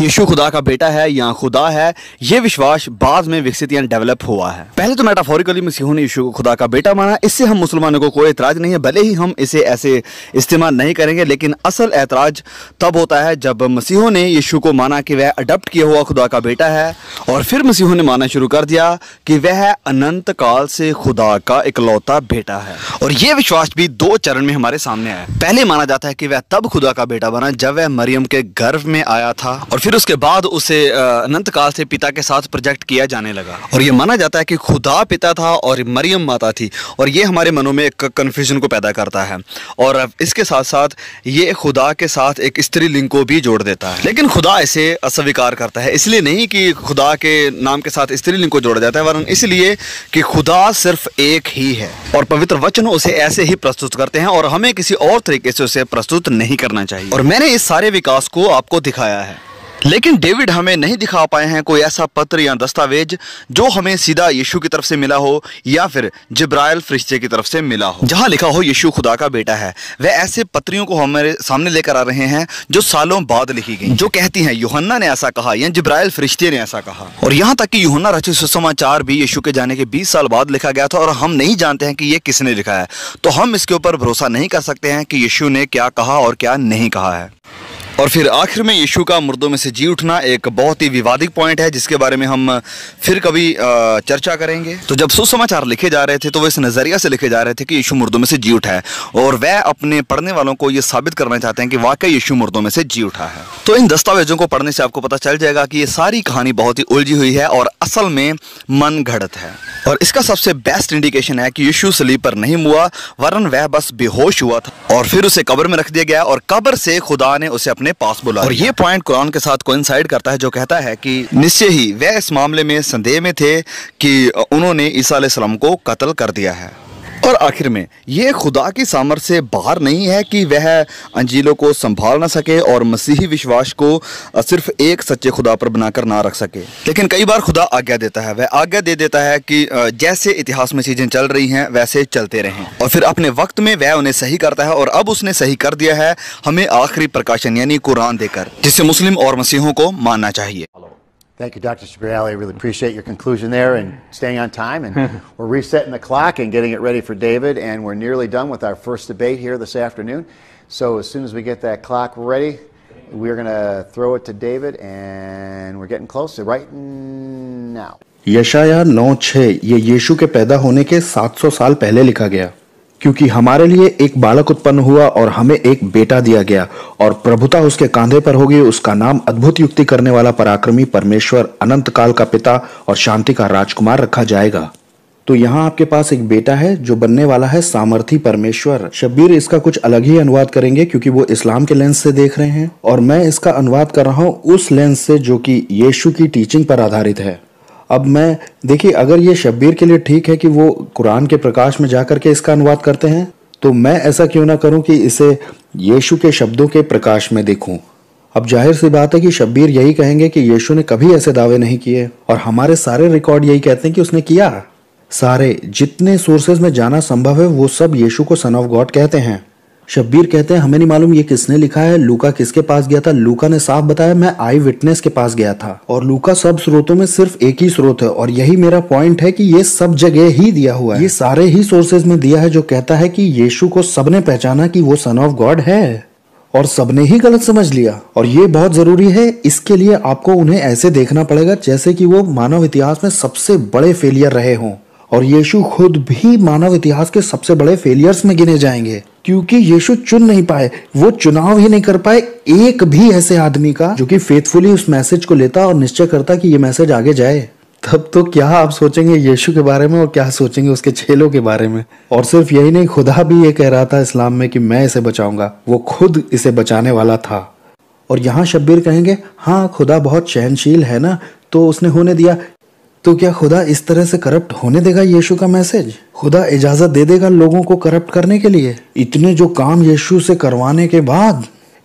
यीशु खुदा का बेटा है या खुदा है ये विश्वास बाद में विकसित या डेवलप हुआ है पहले तो मेटाफोरिकली मसीहों ने यीशु को खुदा का बेटा माना इससे हम मुसलमानों को कोई ऐतराज नहीं है भले ही हम इसे ऐसे इस्तेमाल नहीं करेंगे लेकिन असल ऐतराज तब होता है जब मसीहों ने यीशु को माना कि वह अडप्ट किया हुआ खुदा का बेटा है और फिर मसीहों ने माना शुरू कर दिया कि वह अनंत काल से खुदा का इकलौता बेटा है और यह विश्वास भी दो चरण में हमारे सामने आया पहले माना जाता है कि वह तब खुदा का बेटा बना जब वह मरियम के गर्भ में आया था और फिर उसके बाद उसे अनंत काल से पिता के साथ प्रोजेक्ट किया जाने लगा और यह माना जाता है कि खुदा पिता था और मरियम माता थी और ये हमारे मनों में एक कन्फ्यूजन को पैदा करता है और इसके साथ साथ ये खुदा के साथ एक स्त्री लिंग को भी जोड़ देता है लेकिन खुदा इसे अस्वीकार करता है इसलिए नहीं कि खुदा के नाम के साथ स्त्री लिंग को जोड़ा जाता है वरन इसलिए कि खुदा सिर्फ एक ही है और पवित्र वचन उसे ऐसे ही प्रस्तुत करते हैं और हमें किसी और तरीके से उसे प्रस्तुत नहीं करना चाहिए और मैंने इस सारे विकास को आपको दिखा दिखाया है लेकिन डेविड हमें नहीं दिखा पाए हैं कोई ऐसा पत्र या दस्तावेज जो हमें सीधा यीशु की तरफ से मिला हो या फिर जब्राइल फरिश्ते की तरफ से मिला हो जहां लिखा हो यीशु खुदा का बेटा है वह ऐसे पत्रियों को हमारे सामने लेकर आ रहे हैं जो सालों बाद लिखी गई जो कहती हैं योहन्ना ने ऐसा कहा या जब्राइल फरिश्ते ने ऐसा कहा और यहाँ तक कि योहन्ना रचित सुसमाचार भी यीशु के जाने के बीस साल बाद लिखा गया था और हम नहीं जानते हैं कि ये किसने लिखा है तो हम इसके ऊपर भरोसा नहीं कर सकते हैं कि यीशु ने क्या कहा और क्या नहीं कहा है और फिर आखिर में यीशु का मुर्दों में से जी उठना एक बहुत ही विवादित पॉइंट है जिसके बारे में हम फिर कभी चर्चा करेंगे तो जब सुसमाचार लिखे जा रहे थे तो वह इस नज़रिया से लिखे जा रहे थे कि यीशु मुर्दों में से जी उठा है और वह अपने पढ़ने वालों को ये साबित करना चाहते हैं कि वाकई यीशु मुर्दों में से जी उठा है तो इन दस्तावेजों को पढ़ने से आपको पता चल जाएगा कि ये सारी कहानी बहुत ही उलझी हुई है और असल में मन घड़त है और इसका सबसे बेस्ट इंडिकेशन है कि यीशु सलीब पर नहीं हुआ वरन वह बस बेहोश हुआ था और फिर उसे कब्र में रख दिया गया और कब्र से खुदा ने उसे अपने पास बुला और ये पॉइंट कुरान के साथ कोइंसाइड करता है जो कहता है कि निश्चय ही वह इस मामले में संदेह में थे कि उन्होंने ईसा को कत्ल कर दिया है और आखिर में ये खुदा की सामर्थ से बाहर नहीं है कि वह अंजीलों को संभाल ना सके और मसीही विश्वास को सिर्फ एक सच्चे खुदा पर बनाकर ना रख सके लेकिन कई बार खुदा आज्ञा देता है वह आज्ञा दे देता है कि जैसे इतिहास में चीज़ें चल रही हैं वैसे चलते रहें और फिर अपने वक्त में वह उन्हें सही करता है और अब उसने सही कर दिया है हमें आखिरी प्रकाशन यानी कुरान देकर जिसे मुस्लिम और मसीहों को मानना चाहिए Thank you, Dr. Spirelli. I really appreciate your conclusion there and staying on time. And we're resetting the clock and getting it ready for David. And we're nearly done with our first debate here this afternoon. So as soon as we get that clock ready, we're going to throw it to David. And we're getting close to right now. यशाया 9:6 ये यीशु के पैदा होने के 700 साल पहले लिखा गया क्योंकि हमारे लिए एक बालक उत्पन्न हुआ और हमें एक बेटा दिया गया और प्रभुता उसके कांधे पर होगी उसका नाम अद्भुत युक्ति करने वाला पराक्रमी परमेश्वर अनंत काल का पिता और शांति का राजकुमार रखा जाएगा तो यहाँ आपके पास एक बेटा है जो बनने वाला है सामर्थी परमेश्वर शब्बीर इसका कुछ अलग ही अनुवाद करेंगे क्योंकि वो इस्लाम के लेंस से देख रहे हैं और मैं इसका अनुवाद कर रहा हूँ उस लेंस से जो कि यीशु की टीचिंग पर आधारित है अब मैं देखिए अगर ये शब्बीर के लिए ठीक है कि वो कुरान के प्रकाश में जा करके इसका अनुवाद करते हैं तो मैं ऐसा क्यों ना करूं कि इसे यीशु के शब्दों के प्रकाश में देखूं अब जाहिर सी बात है कि शब्बीर यही कहेंगे कि यीशु ने कभी ऐसे दावे नहीं किए और हमारे सारे रिकॉर्ड यही कहते हैं कि उसने किया सारे जितने सोर्सेज में जाना संभव है वो सब यीशु को सन ऑफ गॉड कहते हैं शब्बीर कहते हैं हमें नहीं मालूम ये किसने लिखा है लूका किसके पास गया था लूका ने साफ बताया मैं आई विटनेस के पास गया था और लूका सब स्रोतों में सिर्फ एक ही स्रोत है और यही मेरा पॉइंट है कि ये सब जगह ही दिया हुआ है ये सारे ही सोर्सेज में दिया है जो कहता है कि यीशु को सबने पहचाना कि वो सन ऑफ गॉड है और सबने ही गलत समझ लिया और ये बहुत जरूरी है इसके लिए आपको उन्हें ऐसे देखना पड़ेगा जैसे कि वो मानव इतिहास में सबसे बड़े फेलियर रहे हों और यीशु खुद भी मानव इतिहास के सबसे बड़े फेलियर्स में गिने जाएंगे क्योंकि यीशु चुन नहीं पाए वो चुनाव ही नहीं कर पाए एक भी ऐसे आदमी का जो कि फेथफुली उस मैसेज को लेता और निश्चय करता कि ये मैसेज आगे जाए तब तो क्या आप सोचेंगे यीशु के बारे में और क्या सोचेंगे उसके चेलों के बारे में और सिर्फ यही नहीं खुदा भी ये कह रहा था इस्लाम में कि मैं इसे बचाऊंगा वो खुद इसे बचाने वाला था और यहाँ शब्बीर कहेंगे हाँ खुदा बहुत सहनशील है ना तो उसने होने दिया तो क्या खुदा इस तरह से करप्ट होने देगा यीशु का मैसेज खुदा इजाजत दे देगा लोगों को करप्ट करने के लिए इतने जो काम यीशु से करवाने के बाद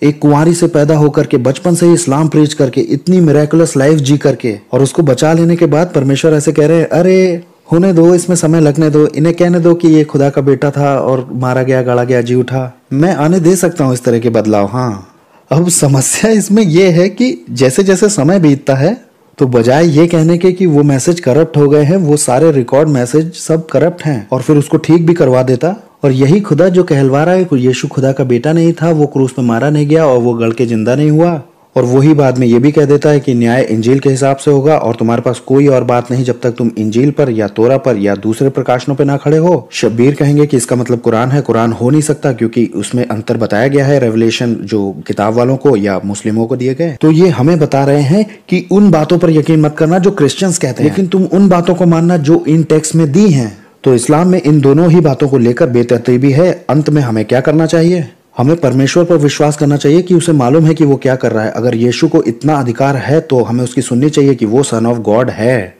एक कुंवारी से पैदा होकर के बचपन से ही इस्लाम प्रीच करके इतनी मेरेकुलस लाइफ जी करके और उसको बचा लेने के बाद परमेश्वर ऐसे कह रहे हैं अरे होने दो इसमें समय लगने दो इन्हें कहने दो कि ये खुदा का बेटा था और मारा गया गाड़ा गया जी उठा मैं आने दे सकता हूँ इस तरह के बदलाव हाँ अब समस्या इसमें यह है कि जैसे जैसे समय बीतता है तो बजाय ये कहने के कि वो मैसेज करप्ट हो गए हैं वो सारे रिकॉर्ड मैसेज सब करप्ट हैं और फिर उसको ठीक भी करवा देता और यही खुदा जो कहलवा रहा है यीशु खुदा का बेटा नहीं था वो क्रूस पे मारा नहीं गया और वो गड़ के जिंदा नहीं हुआ और वही बाद में ये भी कह देता है कि न्याय इंजील के हिसाब से होगा और तुम्हारे पास कोई और बात नहीं जब तक तुम इंजील पर या तोरा पर या दूसरे प्रकाशनों पर ना खड़े हो शब्बीर कहेंगे कि इसका मतलब कुरान है कुरान हो नहीं सकता क्योंकि उसमें अंतर बताया गया है रेवलेशन जो किताब वालों को या मुस्लिमों को दिए गए तो ये हमें बता रहे हैं कि उन बातों पर यकीन मत करना जो क्रिश्चियंस कहते हैं लेकिन तुम उन बातों को मानना जो इन टेक्स में दी है तो इस्लाम में इन दोनों ही बातों को लेकर बेतरतीबी है अंत में हमें क्या करना चाहिए हमें परमेश्वर पर विश्वास करना चाहिए कि उसे मालूम है कि वो क्या कर रहा है अगर यीशु को इतना अधिकार है तो हमें उसकी सुननी चाहिए कि वो सन ऑफ गॉड है